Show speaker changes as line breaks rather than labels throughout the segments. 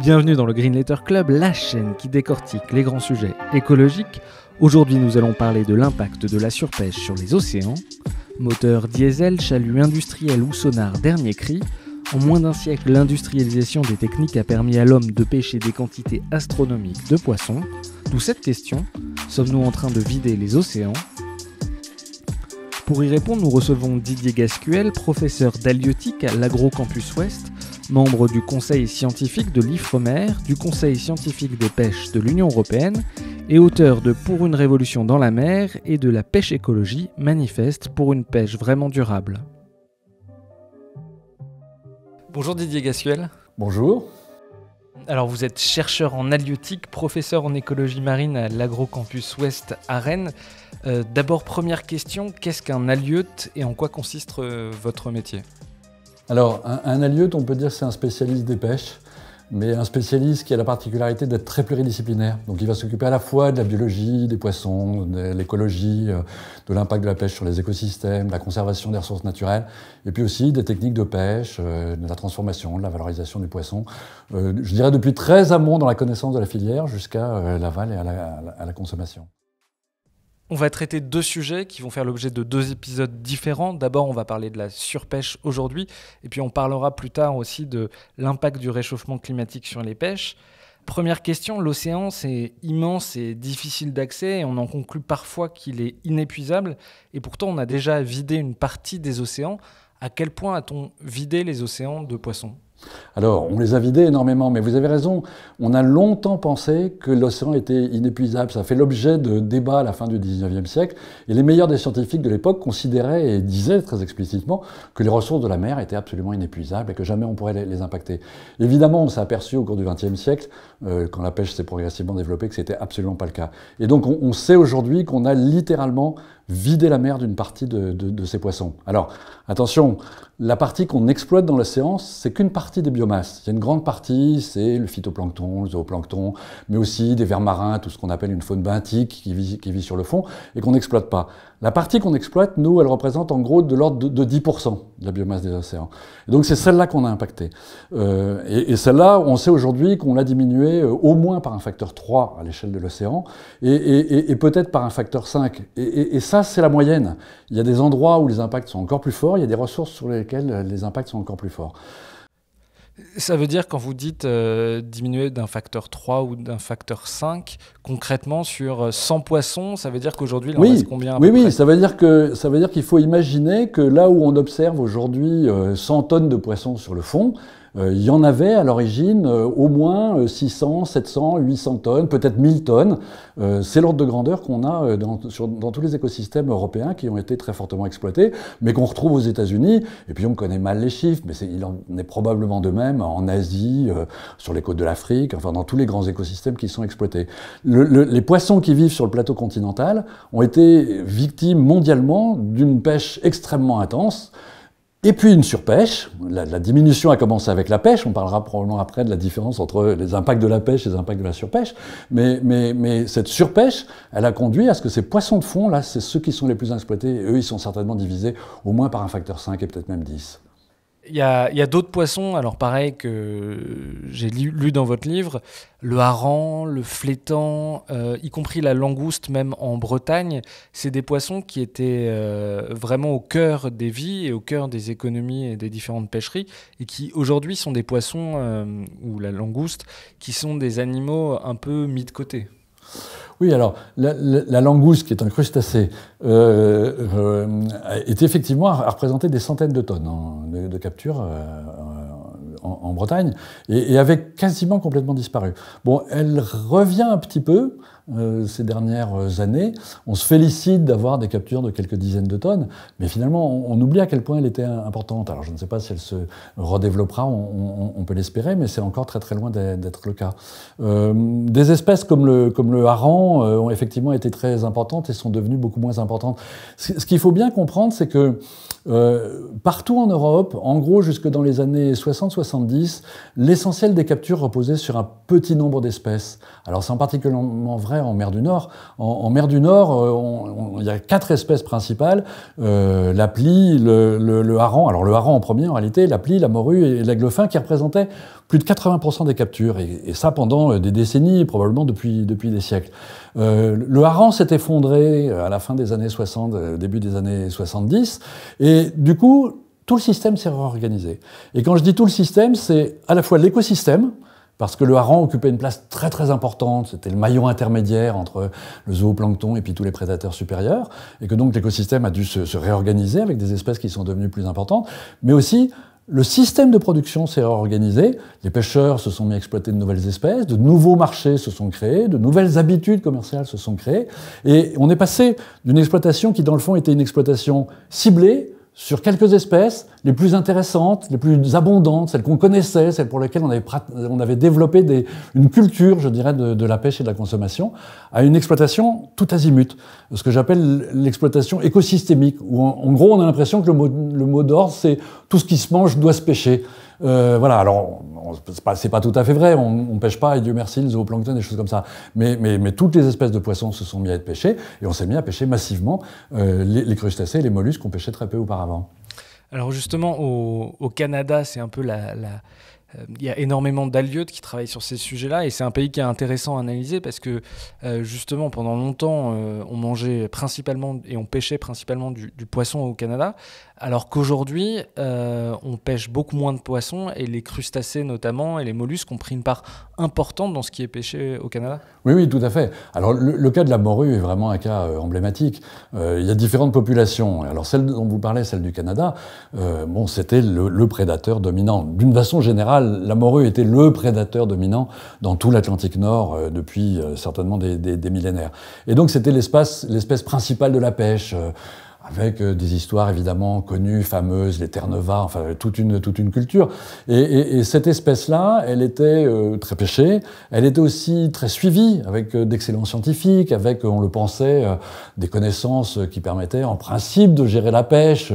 Bienvenue dans le Green Letter Club, la chaîne qui décortique les grands sujets écologiques. Aujourd'hui, nous allons parler de l'impact de la surpêche sur les océans. Moteur diesel, chalut industriel ou sonar, dernier cri. En moins d'un siècle, l'industrialisation des techniques a permis à l'homme de pêcher des quantités astronomiques de poissons. D'où cette question, sommes-nous en train de vider les océans Pour y répondre, nous recevons Didier Gascuel, professeur d'aliotique à l'agrocampus Ouest, membre du Conseil scientifique de l'IFREMER, du Conseil scientifique de pêche de l'Union européenne et auteur de Pour une révolution dans la mer et de La pêche écologie manifeste pour une pêche vraiment durable. Bonjour Didier Gasuel. Bonjour. Alors vous êtes chercheur en halieutique, professeur en écologie marine à l'Agrocampus Ouest à Rennes. Euh, d'abord première question, qu'est-ce qu'un halieute et en quoi consiste euh, votre métier
alors, un, un on peut dire c'est un spécialiste des pêches, mais un spécialiste qui a la particularité d'être très pluridisciplinaire. Donc, il va s'occuper à la fois de la biologie, des poissons, de l'écologie, euh, de l'impact de la pêche sur les écosystèmes, la conservation des ressources naturelles, et puis aussi des techniques de pêche, euh, de la transformation, de la valorisation du poissons. Euh, je dirais depuis très amont dans la connaissance de la filière jusqu'à l'aval et à la consommation.
On va traiter deux sujets qui vont faire l'objet de deux épisodes différents. D'abord, on va parler de la surpêche aujourd'hui, et puis on parlera plus tard aussi de l'impact du réchauffement climatique sur les pêches. Première question, l'océan c'est immense et difficile d'accès et on en conclut parfois qu'il est inépuisable et pourtant on a déjà vidé une partie des océans. À quel point a-t-on vidé les océans de poissons
alors, on les a vidés énormément, mais vous avez raison, on a longtemps pensé que l'océan était inépuisable. Ça fait l'objet de débats à la fin du 19e siècle, et les meilleurs des scientifiques de l'époque considéraient et disaient très explicitement que les ressources de la mer étaient absolument inépuisables et que jamais on pourrait les, impacter. Évidemment, on s'est aperçu au cours du 20e siècle, euh, quand la pêche s'est progressivement développée, que ce n'était absolument pas le cas. Et donc, on sait aujourd'hui qu'on a littéralement vider la mer d'une partie de, ces poissons. Alors, attention, la partie qu'on exploite dans la séance, c'est qu'une partie des biomasses. Il y a une grande partie, c'est le phytoplancton, le zooplancton, mais aussi des vers marins, tout ce qu'on appelle une faune benthique qui qui vit sur le fond et qu'on n'exploite pas. La partie qu'on exploite, nous, elle représente en gros de l'ordre de, 10% de la biomasse des océans. donc c'est celle-là qu'on a impactée. Euh, et, celle-là, on sait aujourd'hui qu'on l'a diminuée euh, au moins par un facteur 3 à l'échelle de l'océan, et, et peut-être par un facteur 5. Et, ça, c'est la moyenne. Il y a des endroits où les impacts sont encore plus forts, il y a des ressources sur lesquelles les impacts sont encore plus forts.
Ça veut dire quand vous dites euh, diminuer d'un facteur 3 ou d'un facteur 5, concrètement sur 100 euh, poissons, ça veut dire qu'aujourd'hui, il en reste combien Oui, oui, ça
veut dire ça veut dire qu'il faut imaginer que là où on observe aujourd'hui 100 euh, tonnes de poissons sur le fond, euh, il y en avait à l'origine euh, au moins 600, 700, 800 tonnes, peut-être 1000 tonnes. Euh, c'est l'ordre de grandeur qu'on a dans, tous les écosystèmes européens qui ont été très fortement exploités, mais qu'on retrouve aux États-Unis. Et puis on connaît mal les chiffres, mais il en est probablement de même en Asie, sur les côtes de l'Afrique, enfin dans tous les grands écosystèmes qui sont exploités. les poissons qui vivent sur le plateau continental ont été victimes mondialement d'une pêche extrêmement intense. Et puis une surpêche, la, diminution a commencé avec la pêche, on parlera probablement après de la différence entre les impacts de la pêche et les impacts de la surpêche, mais, mais cette surpêche, elle a conduit à ce que ces poissons de fond, là, c'est ceux qui sont les plus exploités, et eux, ils sont certainement divisés au moins par un facteur 5 et peut-être même 10.
Il y a, d'autres poissons, alors pareil que j'ai lu, dans votre livre, le hareng, le flétan, euh, y compris la langouste même en Bretagne, c'est des poissons qui étaient euh, vraiment au cœur des vies et au cœur des économies et des différentes pêcheries, et qui aujourd'hui sont des poissons, euh, ou la langouste, qui sont des animaux un peu mis de côté.
Oui, alors la, langouste, qui est un crustacé, euh, euh, est effectivement à représenter des centaines de tonnes hein, de, capture. Euh, en, Bretagne, et, et, avait quasiment complètement disparu. Bon, elle revient un petit peu euh, ces dernières années. On se félicite d'avoir des captures de quelques dizaines de tonnes, mais finalement, on, oublie à quel point elle était importante. Alors, je ne sais pas si elle se redéveloppera, on, on, peut l'espérer, mais c'est encore très très loin d'être le cas. Euh, des espèces comme le, comme le hareng euh, ont effectivement été très importantes et sont devenues beaucoup moins importantes. ce qu'il faut bien comprendre, c'est que euh, partout en Europe, en gros jusque dans les années 60-70, l'essentiel des captures reposait sur un petit nombre d'espèces. Alors c'est en particulièrement vrai en mer du Nord. En, mer du Nord, euh, il y a quatre espèces principales, euh, la plie, le, le, hareng, alors le hareng en premier en réalité, la plie, la morue et l'aiglefin qui représentaient plus de 80% des captures, et, ça pendant euh, des décennies, probablement depuis, depuis des siècles. Euh, le hareng s'est effondré euh, à la fin des années 60, début des années 70, et du coup, tout le système s'est réorganisé. Et quand je dis tout le système, c'est à la fois l'écosystème, parce que le hareng occupait une place très très importante, c'était le maillon intermédiaire entre le zooplancton et puis tous les prédateurs supérieurs, et que donc l'écosystème a dû se, réorganiser avec des espèces qui sont devenues plus importantes, mais aussi le système de production s'est réorganisé, les pêcheurs se sont mis à exploiter de nouvelles espèces, de nouveaux marchés se sont créés, de nouvelles habitudes commerciales se sont créées, et on est passé d'une exploitation qui, dans le fond, était une exploitation ciblée, sur quelques espèces, les plus intéressantes, les plus abondantes, celles qu'on connaissait, celles pour lesquelles on avait, développé une culture, je dirais, de, la pêche et de la consommation, à une exploitation tout azimut, ce que j'appelle l'exploitation écosystémique, où en, gros on a l'impression que le mot, le mot d'ordre c'est tout ce qui se mange doit se pêcher. Euh, voilà, alors, c'est pas, pas, tout à fait vrai, on, ne pêche pas, et Dieu merci, le zooplancton, des choses comme ça. Mais, toutes les espèces de poissons se sont mis à être pêchées, et on s'est mis à pêcher massivement euh, les, crustacés et les mollusques qu'on pêchait très peu auparavant.
Alors justement, au, Canada, c'est un peu la... Euh, il y a énormément d'alliottes qui travaillent sur ces sujets-là et c'est un pays qui est intéressant à analyser parce que justement pendant longtemps on mangeait principalement et on pêchait principalement du poisson au Canada. Alors qu'aujourd'hui, euh, on pêche beaucoup moins de poissons et les crustacés notamment et les mollusques ont pris une part importante dans ce qui est pêché
au Canada Oui, oui, tout à fait. Alors le, cas de la morue est vraiment un cas euh, emblématique. Euh, il y a différentes populations. Alors celle dont vous parlez, celle du Canada, bon, c'était le, prédateur dominant. D'une façon générale, la morue était le prédateur dominant dans tout l'Atlantique Nord depuis certainement des, des, millénaires. Et donc c'était l'espèce principale de la pêche avec euh, des histoires évidemment connues, fameuses, les terres enfin toute une, toute une culture. Et, et, et cette espèce-là, elle était euh, très pêchée, elle était aussi très suivie, avec euh, d'excellents scientifiques, avec, on le pensait, des connaissances qui permettaient en principe de gérer la pêche,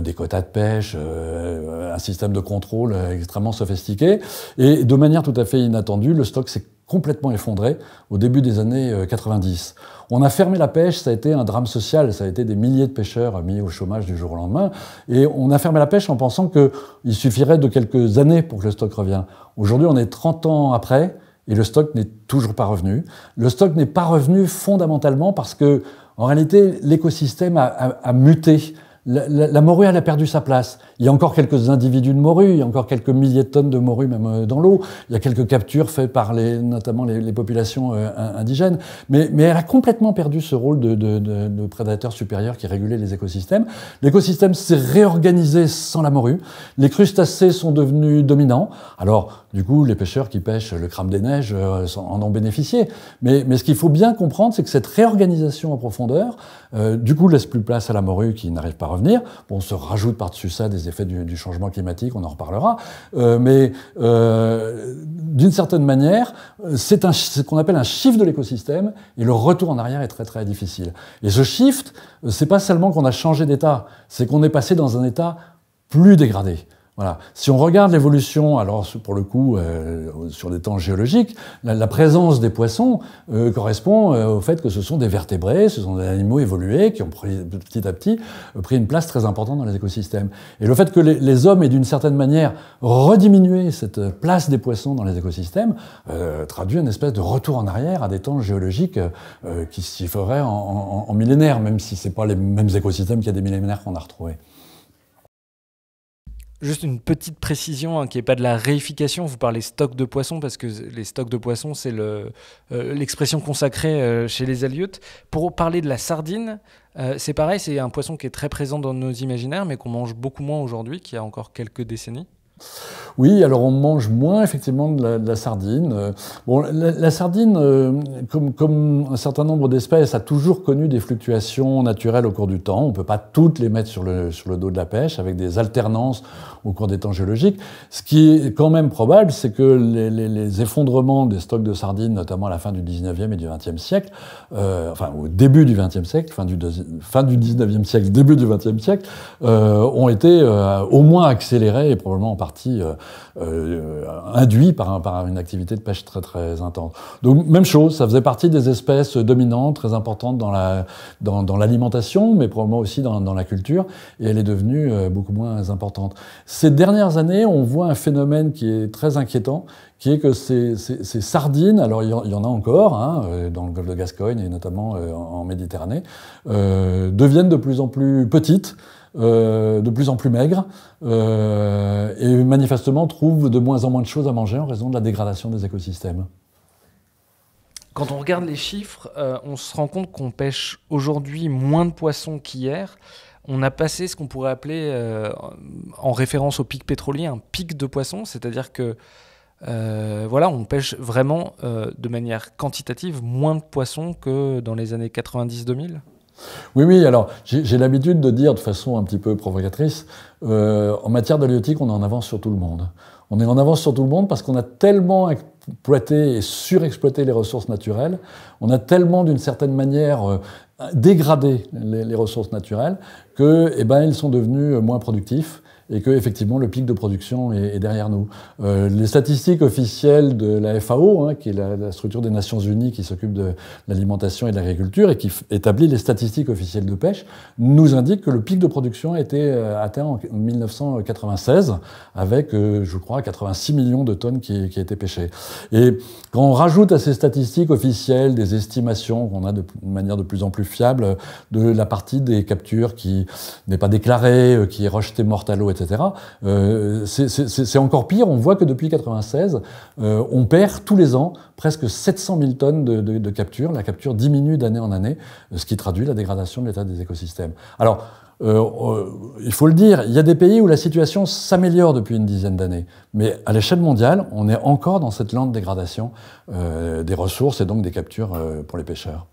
des quotas de pêche, un système de contrôle extrêmement sophistiqué. Et de manière tout à fait inattendue, le stock s'est complètement effondré au début des années 90. Euh, on a fermé la pêche, ça a été un drame social, ça a été des milliers de pêcheurs mis au chômage du jour au lendemain, et on a fermé la pêche en pensant qu'il suffirait de quelques années pour que le stock revienne. Aujourd'hui, on est 30 ans après, et le stock n'est toujours pas revenu. Le stock n'est pas revenu fondamentalement parce que, en réalité, l'écosystème a, a muté la, morue, elle a perdu sa place. Il y a encore quelques individus de morue, il y a encore quelques milliers de tonnes de morue même euh, dans l'eau. Il y a quelques captures faites par les, notamment les, populations euh, indigènes. Mais, elle a complètement perdu ce rôle de, de, de, prédateur supérieur qui régulait les écosystèmes. L'écosystème s'est réorganisé sans la morue. Les crustacés sont devenus dominants. Alors, du coup, les pêcheurs qui pêchent le crabe des neiges euh, en ont bénéficié. mais ce qu'il faut bien comprendre, c'est que cette réorganisation en profondeur, euh, du coup, laisse plus place à la morue qui n'arrive pas à revenir. Bon, on se rajoute par-dessus ça des effets du, changement climatique, on en reparlera. Euh, mais euh, d'une certaine manière, c'est ce qu'on appelle un shift de l'écosystème et le retour en arrière est très très difficile. Et ce shift, c'est pas seulement qu'on a changé d'état, c'est qu'on est passé dans un état plus dégradé. Voilà. Si on regarde l'évolution, alors pour le coup, euh, sur des temps géologiques, la, présence des poissons euh, correspond euh, au fait que ce sont des vertébrés, ce sont des animaux évolués qui ont pris, petit à petit pris une place très importante dans les écosystèmes. Et le fait que les, hommes aient d'une certaine manière rediminué cette place des poissons dans les écosystèmes traduit une espèce de retour en arrière à des temps géologiques qui s'y feraient en, millénaires, même si ce pas les mêmes écosystèmes qu'il y a des millénaires qu'on a retrouvés. Juste une petite
précision hein, qui n'est pas de la réification. Vous parlez stock de poissons parce que les stocks de poissons, c'est euh, l'expression consacrée euh, chez les Aliotes. Pour parler de la sardine, euh, c'est pareil, c'est un poisson qui est très présent dans nos imaginaires, mais qu'on mange beaucoup moins aujourd'hui qu'il y a encore quelques décennies.
Oui, alors on mange moins effectivement de la, sardine. Bon, la, sardine, euh, comme, comme, un certain nombre d'espèces, a toujours connu des fluctuations naturelles au cours du temps. On ne peut pas toutes les mettre sur le, dos de la pêche, avec des alternances au cours des temps géologiques. Ce qui est quand même probable, c'est que les, effondrements des stocks de sardines, notamment à la fin du 19e et du 20e siècle, euh, enfin au début du 20e siècle, fin du, fin du 19e siècle, début du 20e siècle, euh, ont été au moins accélérés et probablement en partie partie euh, euh, induit par, une activité de pêche très très intense. Donc même chose, ça faisait partie des espèces dominantes, très importantes dans l'alimentation, mais probablement aussi dans, la culture, et elle est devenue euh, beaucoup moins importante. Ces dernières années, on voit un phénomène qui est très inquiétant, qui est que ces, sardines, alors il y, en a encore, hein, dans le golfe de Gascogne et notamment en, Méditerranée, deviennent de plus en plus petites. Euh, de plus en plus maigres, euh, et manifestement trouvent de moins en moins de choses à manger en raison de la dégradation des écosystèmes.
Quand on regarde les chiffres, euh, on se rend compte qu'on pêche aujourd'hui moins de poissons qu'hier. On a passé ce qu'on pourrait appeler, en référence au pic pétrolier, un pic de poissons, c'est-à-dire que voilà, on pêche vraiment de manière quantitative moins de poissons que dans les années 90-2000
oui, oui, alors j'ai l'habitude de dire de façon un petit peu provocatrice, euh, en matière d'halieutique, on est en avance sur tout le monde. On est en avance sur tout le monde parce qu'on a tellement exploité et surexploité les ressources naturelles, on a tellement d'une certaine manière euh, dégradé les, ressources naturelles que, eh ben, sont devenus euh, moins productifs et que effectivement le pic de production est, derrière nous. Euh, les statistiques officielles de la FAO, hein, qui est la, structure des Nations Unies qui s'occupe de l'alimentation et de l'agriculture et qui établit les statistiques officielles de pêche, nous indiquent que le pic de production a été euh, atteint en 1996 avec, euh, je crois, 86 millions de tonnes qui, qui été pêchées. Et quand on rajoute à ces statistiques officielles des estimations qu'on a de, de manière de plus en plus fiable de la partie des captures qui n'est pas déclarée, qui est rejetée morte à l'eau, etc euh, c'est encore pire, on voit que depuis 1996, euh, on perd tous les ans presque 700 000 tonnes de, capture. La capture diminue d'année en année, ce qui traduit la dégradation de l'état des écosystèmes. Alors, euh, il faut le dire, il y a des pays où la situation s'améliore depuis une dizaine d'années, mais à l'échelle mondiale, on est encore dans cette lente dégradation des ressources et donc des captures pour les pêcheurs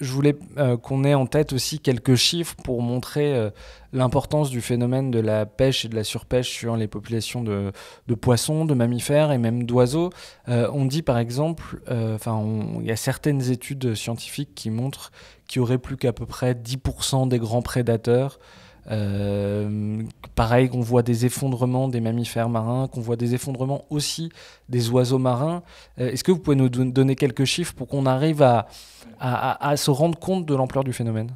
je voulais euh, qu'on ait en tête aussi quelques chiffres pour montrer euh, l'importance du phénomène de la pêche et de la surpêche sur les populations de, poissons, de mammifères et même d'oiseaux. Euh, on dit par exemple, enfin, il y a certaines études scientifiques qui montrent qu'il y aurait plus qu'à peu près 10% des grands prédateurs euh, pareil qu'on voit des effondrements des mammifères marins, qu'on voit des effondrements aussi des oiseaux marins. Euh, est-ce que vous pouvez nous donner quelques chiffres pour qu'on arrive à se rendre compte de l'ampleur du phénomène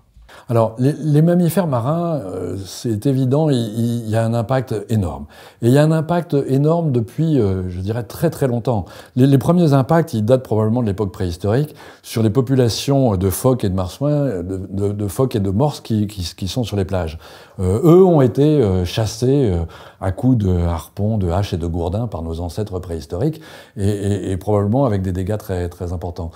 alors, les, mammifères marins, euh, c'est évident, il, y a un impact énorme. Et il y a un impact énorme depuis, euh, je dirais, très très longtemps. Les, premiers impacts, ils datent probablement de l'époque préhistorique, sur les populations de phoques et de marsouins, de, phoques et de morses qui, qui, sont sur les plages. Euh, eux ont été chassés à coups de harpons, de haches et de gourdins par nos ancêtres préhistoriques, et, et probablement avec des dégâts très très importants.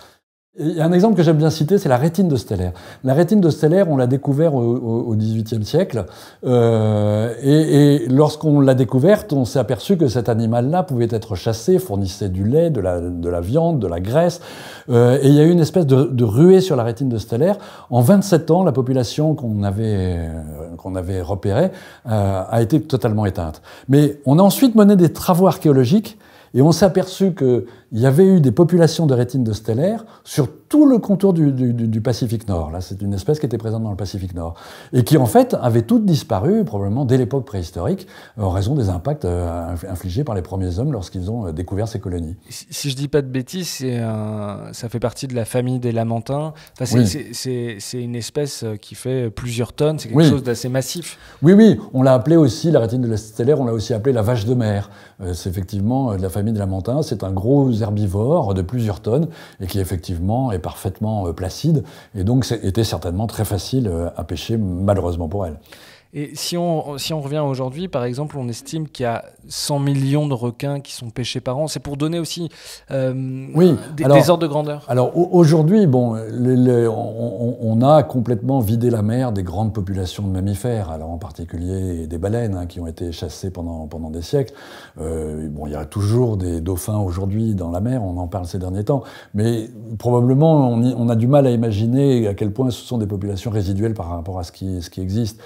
Il y a un exemple que j'aime bien citer, c'est la rétine de stellaire. La rétine de stellaire, on l'a découvert au XVIIIe siècle, euh, et, et lorsqu'on l'a découverte, on s'est aperçu que cet animal-là pouvait être chassé, fournissait du lait, de la, de la viande, de la graisse, euh, et il y a eu une espèce de, de, ruée sur la rétine de stellaire. En 27 ans, la population qu'on avait, euh, qu'on avait repérée euh, a été totalement éteinte. Mais on a ensuite mené des travaux archéologiques, et on s'est aperçu que il y avait eu des populations de rétines de stellaire sur tout le contour du, Pacifique Nord. Là, c'est une espèce qui était présente dans le Pacifique Nord et qui, en fait, avait toutes disparu, probablement dès l'époque préhistorique, en raison des impacts euh, infligés par les premiers hommes lorsqu'ils ont euh, découvert ces colonies.
Si je dis pas de bêtises, un... ça fait partie de la famille des lamentins. c'est, une espèce euh, qui fait
plusieurs tonnes, c'est quelque chose d'assez massif. Oui, oui, on l'a appelé aussi, la rétine de la stellaire, on l'a aussi appelé la vache de mer. c'est effectivement de la famille des lamentins, c'est un gros herbivore de plusieurs tonnes et qui effectivement est parfaitement euh, placide et donc c'était certainement très facile euh, à pêcher malheureusement pour elle. Et si on, si on revient
aujourd'hui, par exemple, on estime qu'il y a 100 millions de requins qui sont pêchés par an. C'est pour donner aussi euh, des, ordres de grandeur.
Alors aujourd'hui, bon, on, a complètement vidé la mer des grandes populations de mammifères, alors en particulier des baleines hein, qui ont été chassées pendant, pendant des siècles. Euh, bon, il y a toujours des dauphins aujourd'hui dans la mer, on en parle ces derniers temps, mais probablement on, a du mal à imaginer à quel point ce sont des populations résiduelles par rapport à ce qui, ce qui existe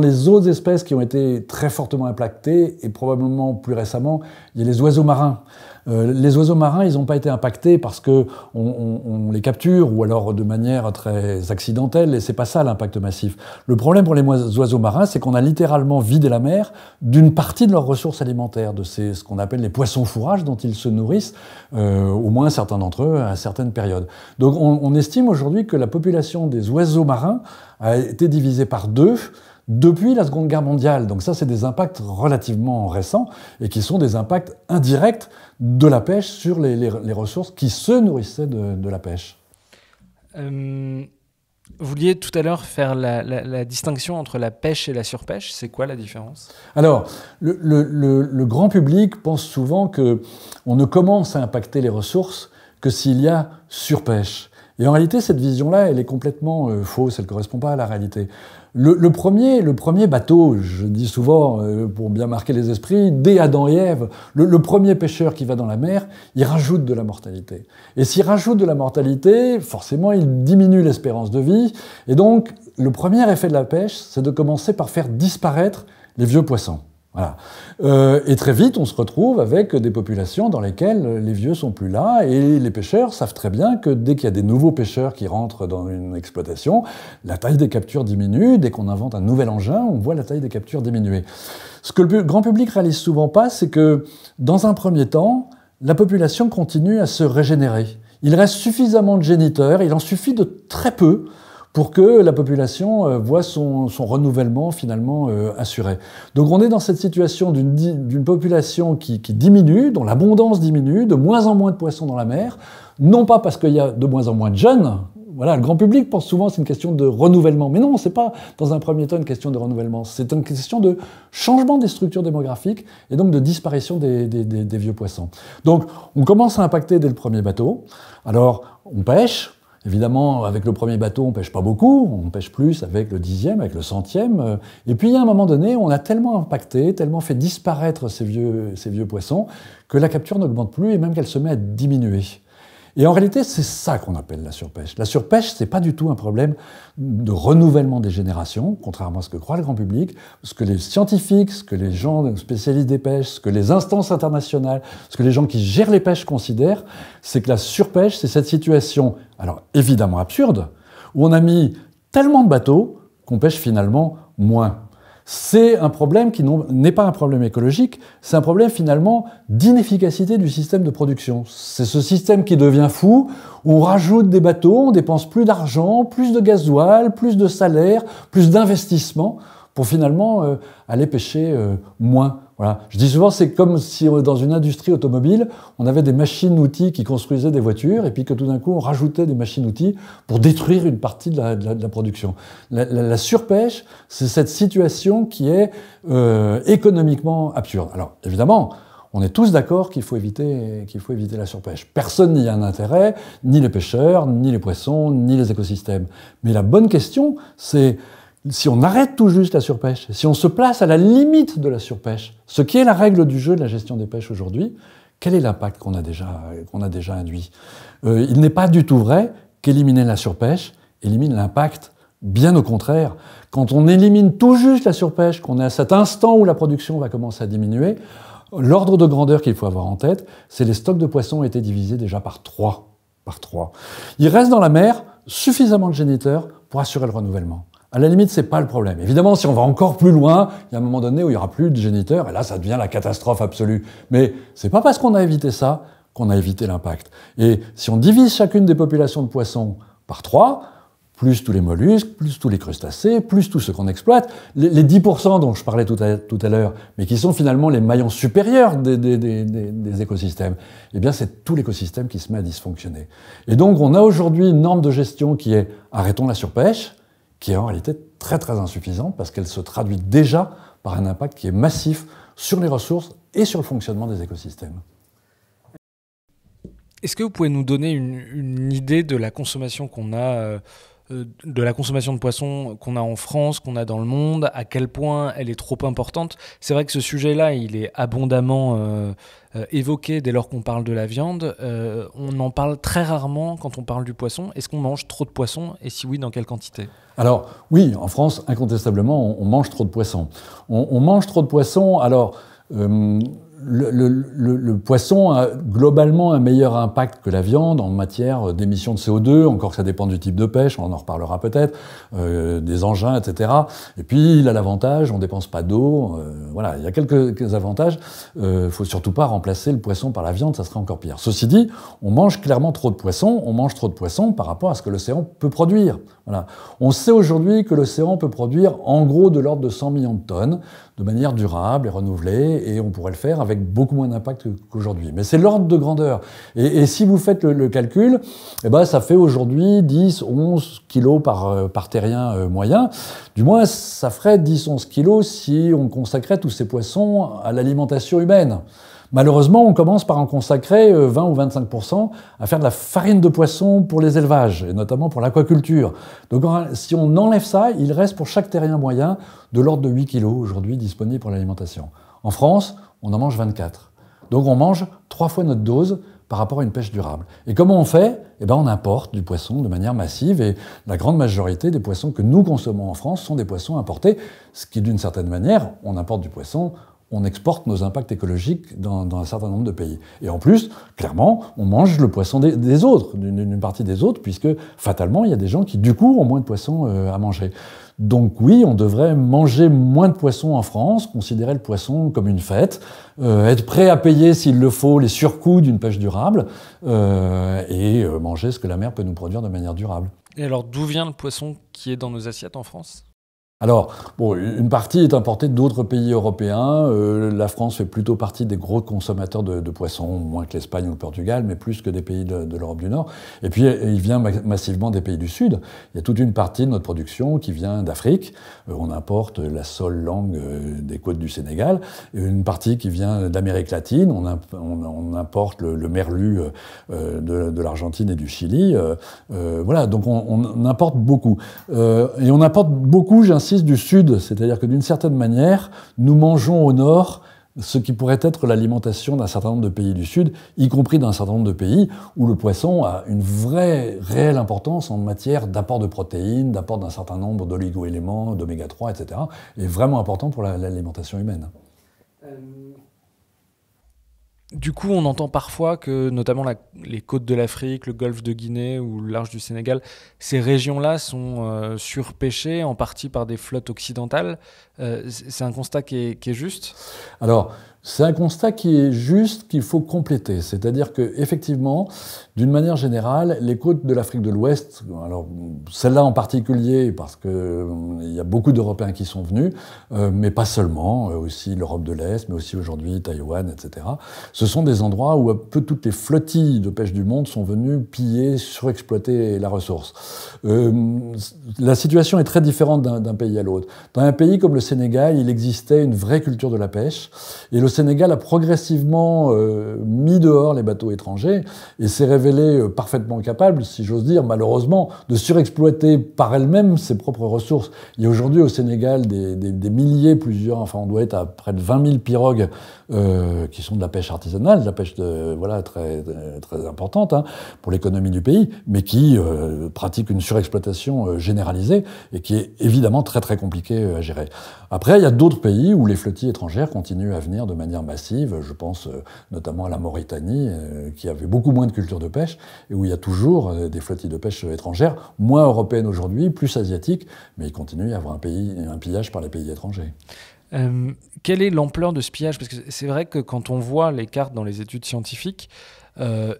les autres espèces qui ont été très fortement impactées, et probablement plus récemment, il y a les oiseaux marins. Euh, les oiseaux marins, ils n'ont pas été impactés parce qu'on on, les capture ou alors de manière très accidentelle, et c'est pas ça l'impact massif. Le problème pour les oiseaux marins, c'est qu'on a littéralement vidé la mer d'une partie de leurs ressources alimentaires, de ce qu'on appelle les poissons fourrages dont ils se nourrissent, euh, au moins certains d'entre eux, à certaines périodes. Donc on estime aujourd'hui que la population des oiseaux marins a été divisée par deux depuis la Seconde Guerre mondiale. Donc ça, c'est des impacts relativement récents et qui sont des impacts indirects de la pêche sur les, ressources qui se nourrissaient de, la pêche.
Euh, vous vouliez tout à l'heure faire la, distinction entre la pêche et la surpêche. C'est quoi la différence
Alors, le, le, grand public pense souvent que on ne commence à impacter les ressources que s'il y a surpêche. Et en réalité, cette vision-là, elle est complètement euh, fausse, elle ne correspond pas à la réalité. Le, premier, le premier bateau, je dis souvent, euh, pour bien marquer les esprits, dès Adam et Ève, le, le, premier pêcheur qui va dans la mer, il rajoute de la mortalité. Et s'il rajoute de la mortalité, forcément, il diminue l'espérance de vie. Et donc, le premier effet de la pêche, c'est de commencer par faire disparaître les vieux poissons. Voilà. Euh, et très vite, on se retrouve avec des populations dans lesquelles les vieux sont plus là, et les pêcheurs savent très bien que dès qu'il y a des nouveaux pêcheurs qui rentrent dans une exploitation, la taille des captures diminue. Dès qu'on invente un nouvel engin, on voit la taille des captures diminuer. Ce que le grand public réalise souvent pas, c'est que dans un premier temps, la population continue à se régénérer. Il reste suffisamment de géniteurs, il en suffit de très peu pour que la population euh, voit son, renouvellement finalement euh, assuré. Donc on est dans cette situation d'une population qui, diminue, dont l'abondance diminue, de moins en moins de poissons dans la mer, non pas parce qu'il y a de moins en moins de jeunes, voilà, le grand public pense souvent c'est une question de renouvellement. Mais non, c'est pas dans un premier temps une question de renouvellement. C'est une question de changement des structures démographiques et donc de disparition des vieux poissons. Donc, on commence à impacter dès le premier bateau. Alors, on pêche, Évidemment, avec le premier bateau, on pêche pas beaucoup, on pêche plus avec le dixième, avec le centième. Et puis, à un moment donné, on a tellement impacté, tellement fait disparaître ces vieux, ces vieux poissons, que la capture n'augmente plus et même qu'elle se met à diminuer. Et en réalité, c'est ça qu'on appelle la surpêche. La surpêche, c'est pas du tout un problème de renouvellement des générations, contrairement à ce que croit le grand public, ce que les scientifiques, ce que les gens spécialistes des pêches, ce que les instances internationales, ce que les gens qui gèrent les pêches considèrent, c'est que la surpêche, c'est cette situation, alors évidemment absurde, où on a mis tellement de bateaux qu'on pêche finalement moins c'est un problème qui n'est pas un problème écologique, c'est un problème finalement d'inefficacité du système de production. C'est ce système qui devient fou, on rajoute des bateaux, on dépense plus d'argent, plus de gasoil, plus de salaires, plus d'investissement pour finalement euh, aller pêcher euh, moins je dis souvent, c'est comme si euh, dans une industrie automobile, on avait des machines-outils qui construisaient des voitures, et puis que tout d'un coup, on rajoutait des machines-outils pour détruire une partie de la, production. La, surpêche, c'est cette situation qui est euh, économiquement absurde. Alors, évidemment, on est tous d'accord qu'il faut éviter qu'il faut éviter la surpêche. Personne n'y a un intérêt, ni les pêcheurs, ni les poissons, ni les écosystèmes. Mais la bonne question, c'est si on arrête tout juste la surpêche, si on se place à la limite de la surpêche, ce qui est la règle du jeu de la gestion des pêches aujourd'hui, quel est l'impact qu'on a déjà, a déjà induit euh, Il n'est pas du tout vrai qu'éliminer la surpêche élimine l'impact. Bien au contraire, quand on élimine tout juste la surpêche, qu'on est à cet instant où la production va commencer à diminuer, l'ordre de grandeur qu'il faut avoir en tête, c'est les stocks de poissons ont été divisés déjà par 3. Par 3. Il reste dans la mer suffisamment de géniteurs pour assurer le renouvellement à la limite, n'est pas le problème. Évidemment, si on va encore plus loin, il y a un moment donné où il y aura plus de géniteurs, et là, ça devient la catastrophe absolue. Mais n'est pas parce qu'on a évité ça qu'on a évité l'impact. Et si on divise chacune des populations de poissons par trois, plus tous les mollusques, plus tous les crustacés, plus tout ce qu'on exploite, les, 10% dont je parlais tout à, l'heure, mais qui sont finalement les maillons supérieurs des, des écosystèmes, eh bien c'est tout l'écosystème qui se met à dysfonctionner. Et donc on a aujourd'hui une norme de gestion qui est arrêtons la surpêche, qui est en réalité très très insuffisante parce qu'elle se traduit déjà par un impact qui est massif sur les ressources et sur le fonctionnement des écosystèmes.
Est-ce que vous pouvez nous donner une, idée de la consommation qu'on a, euh, euh, de la consommation de poissons qu'on a en France, qu'on a dans le monde, à quel point elle est trop importante C'est vrai que ce sujet-là, il est abondamment euh, euh, dès lors qu'on parle de la viande. Euh, on en parle très rarement quand on parle du poisson. Est-ce qu'on mange trop de poisson Et si oui, dans quelle quantité
Alors oui, en France, incontestablement, on, mange trop de poisson. On, on mange trop de poisson. Alors euh, le, poisson a globalement un meilleur impact que la viande en matière d'émissions de CO2, encore que ça dépend du type de pêche, on en reparlera peut-être, euh, des engins, etc. Et puis il a l'avantage, on dépense pas d'eau, euh, voilà, il y a quelques, avantages. Euh, faut surtout pas remplacer le poisson par la viande, ça serait encore pire. Ceci dit, on mange clairement trop de poissons, on mange trop de poissons par rapport à ce que l'océan peut produire. Voilà. On sait aujourd'hui que l'océan peut produire en gros de l'ordre de 100 millions de tonnes, de manière durable et renouvelée, et on pourrait le faire avec beaucoup moins d'impact qu'aujourd'hui. Mais c'est l'ordre de grandeur. Et, si vous faites le, calcul, eh ben, ça fait aujourd'hui 10, 11 kilos par, euh, terrien euh, moyen. Du moins, ça ferait 10, 11 kilos si on consacrait tous ces poissons à l'alimentation humaine. Malheureusement, on commence par en consacrer 20 euh, ou 25 à faire de la farine de poisson pour les élevages, et notamment pour l'aquaculture. Donc si on enlève ça, il reste pour chaque terrien moyen de l'ordre de 8 kg aujourd'hui disponibles pour l'alimentation. En France, on en mange 24. Donc on mange trois fois notre dose par rapport à une pêche durable. Et comment on fait Eh bien, on importe du poisson de manière massive et la grande majorité des poissons que nous consommons en France sont des poissons importés, ce qui, d'une certaine manière, on importe du poisson on exporte nos impacts écologiques dans, un certain nombre de pays. Et en plus, clairement, on mange le poisson des, autres, d'une partie des autres, puisque fatalement, il y a des gens qui, du coup, ont moins de poissons euh, à manger. Donc oui, on devrait manger moins de poissons en France, considérer le poisson comme une fête, euh, être prêt à payer s'il le faut les surcoûts d'une pêche durable euh, et manger ce que la mer peut nous produire de manière durable.
Et alors d'où vient le poisson qui est dans nos assiettes en France
alors, bon, une partie est importée d'autres pays européens. Euh, la France fait plutôt partie des gros consommateurs de, poissons, moins que l'Espagne ou le Portugal, mais plus que des pays de, l'Europe du Nord. Et puis, il vient massivement des pays du Sud. Il y a toute une partie de notre production qui vient d'Afrique. Euh, on importe la sole langue euh, des côtes du Sénégal. une partie qui vient d'Amérique latine. On, importe le, merlu de, l'Argentine et du Chili. voilà, donc on, on importe beaucoup. et on importe beaucoup, j'insiste, du Sud, c'est-à-dire que d'une certaine manière, nous mangeons au Nord ce qui pourrait être l'alimentation d'un certain nombre de pays du Sud, y compris d'un certain nombre de pays où le poisson a une vraie, réelle importance en matière d'apport de protéines, d'apport d'un certain nombre d'oligo-éléments, d'oméga 3, etc., est vraiment important pour l'alimentation humaine. Euh, du coup, on entend parfois que, notamment les côtes de l'Afrique, le golfe de
Guinée ou le du Sénégal, ces régions-là sont euh, surpêchées en partie par des
flottes occidentales. Euh, c'est un
constat qui est, juste
Alors, c'est un constat qui est juste, qu'il faut compléter. C'est-à-dire que, effectivement, d'une manière générale, les côtes de l'Afrique de l'Ouest, alors celle-là en particulier, parce que euh, il y a beaucoup d'Européens qui sont venus, euh, mais pas seulement, euh, aussi l'Europe de l'Est, mais aussi aujourd'hui Taïwan, etc. Ce sont des endroits où un peu toutes les flottilles de pêche du monde sont venues piller, surexploiter la ressource. la situation est très différente d'un pays à l'autre. Dans un pays comme le Sénégal, il existait une vraie culture de la pêche, et le le Sénégal a progressivement euh, mis dehors les bateaux étrangers et s'est révélé euh, parfaitement capable, si j'ose dire, malheureusement, de surexploiter par elle-même ses propres ressources. Il y a aujourd'hui au Sénégal des, milliers, plusieurs, enfin on doit être à près de 20 000 pirogues euh, qui sont de la pêche artisanale, de la pêche de, voilà, très, très importante hein, pour l'économie du pays, mais qui pratique une surexploitation généralisée et qui est évidemment très très compliquée à gérer. Après, il y a d'autres pays où les flottilles étrangères continuent à venir de manière massive. Je pense euh, notamment à la Mauritanie, euh, qui avait beaucoup moins de culture de pêche, et où il y a toujours euh, des flottilles de pêche étrangères, moins européennes aujourd'hui, plus asiatiques, mais il continue à avoir un, pays, un pillage par les pays étrangers.
quelle est l'ampleur de ce pillage Parce que c'est vrai que quand on voit les cartes dans les études scientifiques,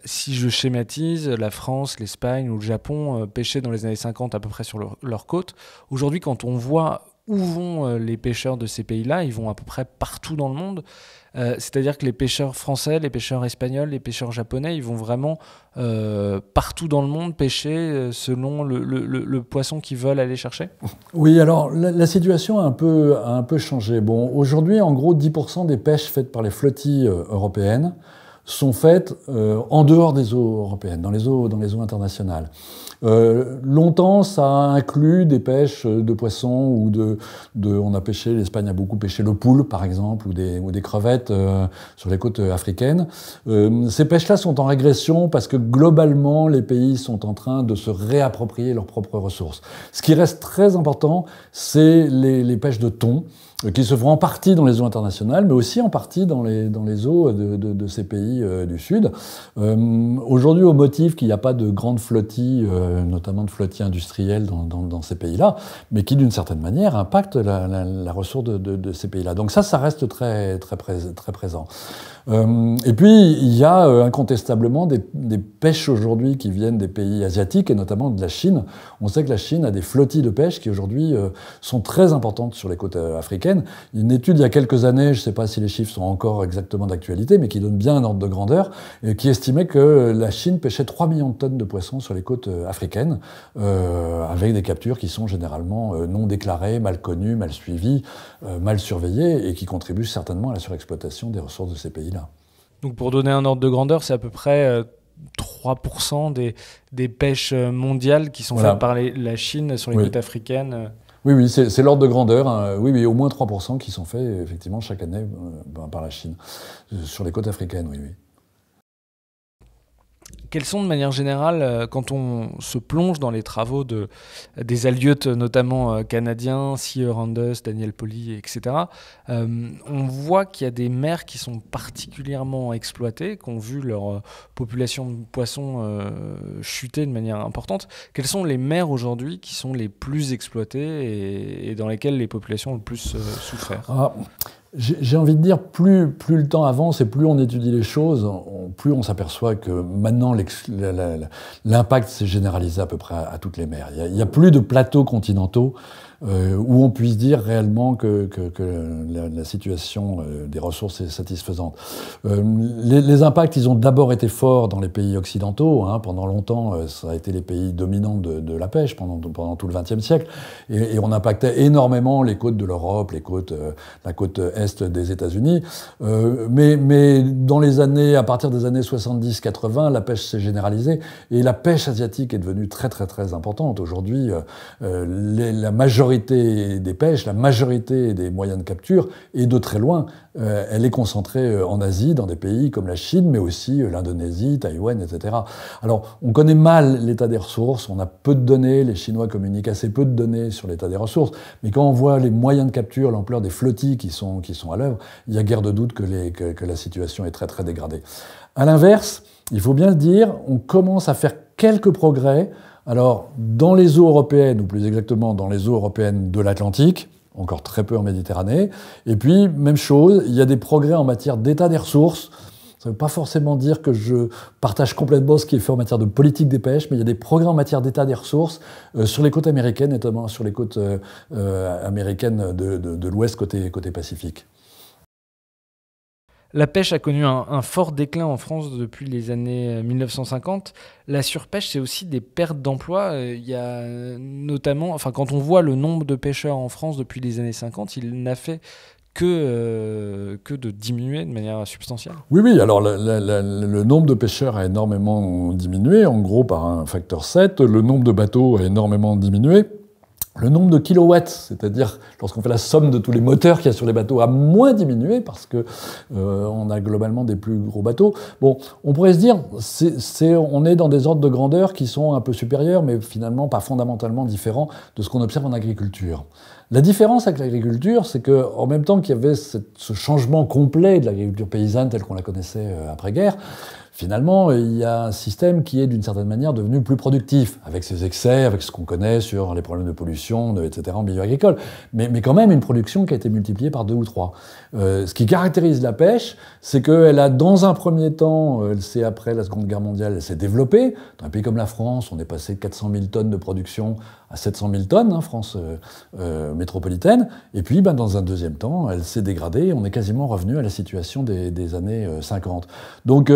si je schématise, la France, l'Espagne ou le Japon pêchaient dans les années 50 à peu près sur leurs côtes, Aujourd'hui, quand on voit où vont euh, les pêcheurs de ces pays-là Ils vont à peu près partout dans le monde. Euh, c'est-à-dire que les pêcheurs français, les pêcheurs espagnols, les pêcheurs japonais, ils vont vraiment euh, partout dans le monde pêcher selon le, poisson qu'ils veulent aller chercher
Oui, alors la, situation a un peu, un peu changé. Bon, aujourd'hui, en gros, 10% des pêches faites par les flottilles européennes sont faites euh, en dehors des eaux européennes, dans les eaux, dans les internationales. Euh, longtemps, ça a des pêches de poissons ou de, on a pêché, l'Espagne a beaucoup pêché le poule par exemple ou des, crevettes euh, sur les côtes africaines. ces pêches-là sont en régression parce que globalement, les pays sont en train de se réapproprier leurs propres ressources. Ce qui reste très important, c'est les, les pêches de thon qui se font en partie dans les eaux internationales, mais aussi en partie dans les, dans les eaux de, de, de ces pays euh, du Sud. Euh, Aujourd'hui, au motif qu'il n'y a pas de grandes flottilles, euh, notamment de flottilles industrielles dans, dans, dans ces pays-là, mais qui, d'une certaine manière, impactent la, la, la ressource de, de ces pays-là. Donc ça, ça reste très, très, très présent. Euh, et puis, il y a euh, incontestablement des, pêches aujourd'hui qui viennent des pays asiatiques et notamment de la Chine. On sait que la Chine a des flottilles de pêche qui aujourd'hui euh, sont très importantes sur les côtes africaines. Une étude il y a quelques années, je ne sais pas si les chiffres sont encore exactement d'actualité, mais qui donne bien un ordre de grandeur, qui estimait que la Chine pêchait 3 millions de tonnes de poissons sur les côtes africaines, avec des captures qui sont généralement non déclarées, mal connues, mal suivies, mal surveillées, et qui contribuent certainement à la surexploitation des ressources de ces pays-là.
Donc pour donner un ordre de grandeur, c'est à peu près 3% euh, des, des, pêches euh, mondiales qui sont faites par la Chine euh, sur les côtes africaines.
Oui, oui, c'est l'ordre de grandeur. Oui, oui, au moins 3% qui sont faits effectivement chaque année par la Chine sur les côtes africaines, oui, oui.
Quelles sont de manière générale, euh, quand on se plonge dans les travaux de, des alliottes, notamment euh, canadiens, si Randus, Daniel Poli, etc., euh, on voit qu'il y a des mers qui sont particulièrement exploitées, qui ont vu leur population de poissons chuter de manière importante. Quelles sont les mers aujourd'hui qui sont les plus exploitées et, dans lesquelles les populations ont le plus souffrent souffert
ah, j'ai envie de dire, plus, plus le temps avance et plus on étudie les choses, plus on s'aperçoit que maintenant l'impact s'est généralisé à peu près à, toutes les mers. Il n'y a, plus de plateaux continentaux. Euh, où on puisse dire réellement que, que, que la, la, situation euh, des ressources est satisfaisante. Euh, les, les, impacts, ils ont d'abord été forts dans les pays occidentaux. Hein, pendant longtemps, euh, ça a été les pays dominants de, de la pêche pendant, pendant tout le XXe siècle. Et, on impactait énormément les côtes de l'Europe, les côtes, la côte est des États-Unis. mais, mais dans les années, à partir des années 70-80, la pêche s'est généralisée. Et la pêche asiatique est devenue très, très, très importante. Aujourd'hui, la majorité majorité des pêches, la majorité des moyens de capture, et de très loin, euh, elle est concentrée euh, en Asie, dans des pays comme la Chine, mais aussi euh, l'Indonésie, Taïwan, etc. Alors, on connaît mal l'état des ressources, on a peu de données, les Chinois communiquent assez peu de données sur l'état des ressources, mais quand on voit les moyens de capture, l'ampleur des flottis qui sont, à l'œuvre, il y a guère de doute que, que la situation est très très dégradée. À l'inverse, il faut bien le dire, on commence à faire quelques progrès alors, dans les eaux européennes, ou plus exactement dans les eaux européennes de l'Atlantique, encore très peu en Méditerranée, et puis, même chose, il y a des progrès en matière d'état des ressources. Ça ne veut pas forcément dire que je partage complètement ce qui est fait en matière de politique des pêches, mais il y a des progrès en matière d'état des ressources euh, sur les côtes américaines, notamment sur les côtes euh, euh, américaines de, l'Ouest côté Pacifique.
La pêche a connu un, fort déclin en France depuis les années 1950. Euh, la surpêche, c'est aussi des pertes d'emplois. Euh, il y a notamment, enfin, quand on voit le nombre de pêcheurs en France depuis les années 50, il n'a fait que, euh, que de diminuer de manière substantielle.
Oui, oui, alors le nombre de pêcheurs a énormément diminué, en gros par un facteur 7. Le nombre de bateaux a énormément diminué le nombre de kilowatts, c'est-à-dire lorsqu'on fait la somme de tous les moteurs qu'il y a sur les bateaux, a moins diminué parce que euh, on a globalement des plus gros bateaux. Bon, on pourrait se dire, c'est, on est dans des ordres de grandeur qui sont un peu supérieurs, mais finalement pas fondamentalement différents de ce qu'on observe en agriculture. La différence avec l'agriculture, c'est que en même temps qu'il y avait ce changement complet de l'agriculture paysanne telle qu'on la connaissait euh, après-guerre, finalement, il y a un système qui est d'une certaine manière devenu plus productif, avec ses excès, avec ce qu'on connaît sur les problèmes de pollution, de, etc., en milieu agricole. Mais, mais, quand même, une production qui a été multipliée par deux ou trois. Euh, ce qui caractérise la pêche, c'est qu'elle a, dans un premier temps, euh, elle après la Seconde Guerre mondiale, elle s'est développée. Dans un pays comme la France, on est passé de 400 000 tonnes de production à 700 000 tonnes, hein, France euh, euh, métropolitaine. Et puis, ben, dans un deuxième temps, elle s'est dégradée. on est quasiment revenu à la situation des, des années 50. Donc,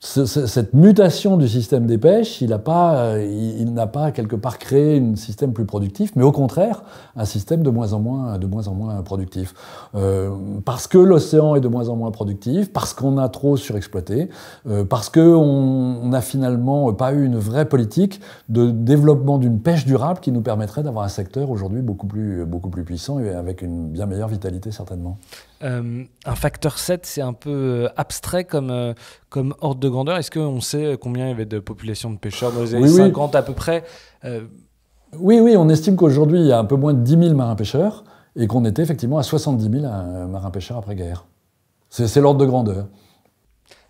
cette mutation du système des pêches, il euh, n'a pas, il, pas quelque part créé un système plus productif, mais au contraire, un système de moins en moins, de moins, en moins productif. Euh, parce que l'océan est de moins en moins productif, parce qu'on a trop surexploité, euh, parce qu'on n'a finalement pas eu une vraie politique de développement d'une pêche durable qui nous permettrait d'avoir un secteur aujourd'hui beaucoup plus, beaucoup plus puissant et avec une bien meilleure vitalité certainement.
Euh, un facteur 7, c'est un peu euh, abstrait comme, euh, comme ordre de grandeur. Est-ce qu'on sait combien il y avait de population de pêcheurs dans les années 50 à peu près Oui,
oui, on estime qu'aujourd'hui, il y a un peu moins de 10 000 marins-pêcheurs et qu'on était effectivement à 70 000 marins-pêcheurs après-guerre. C'est l'ordre de grandeur.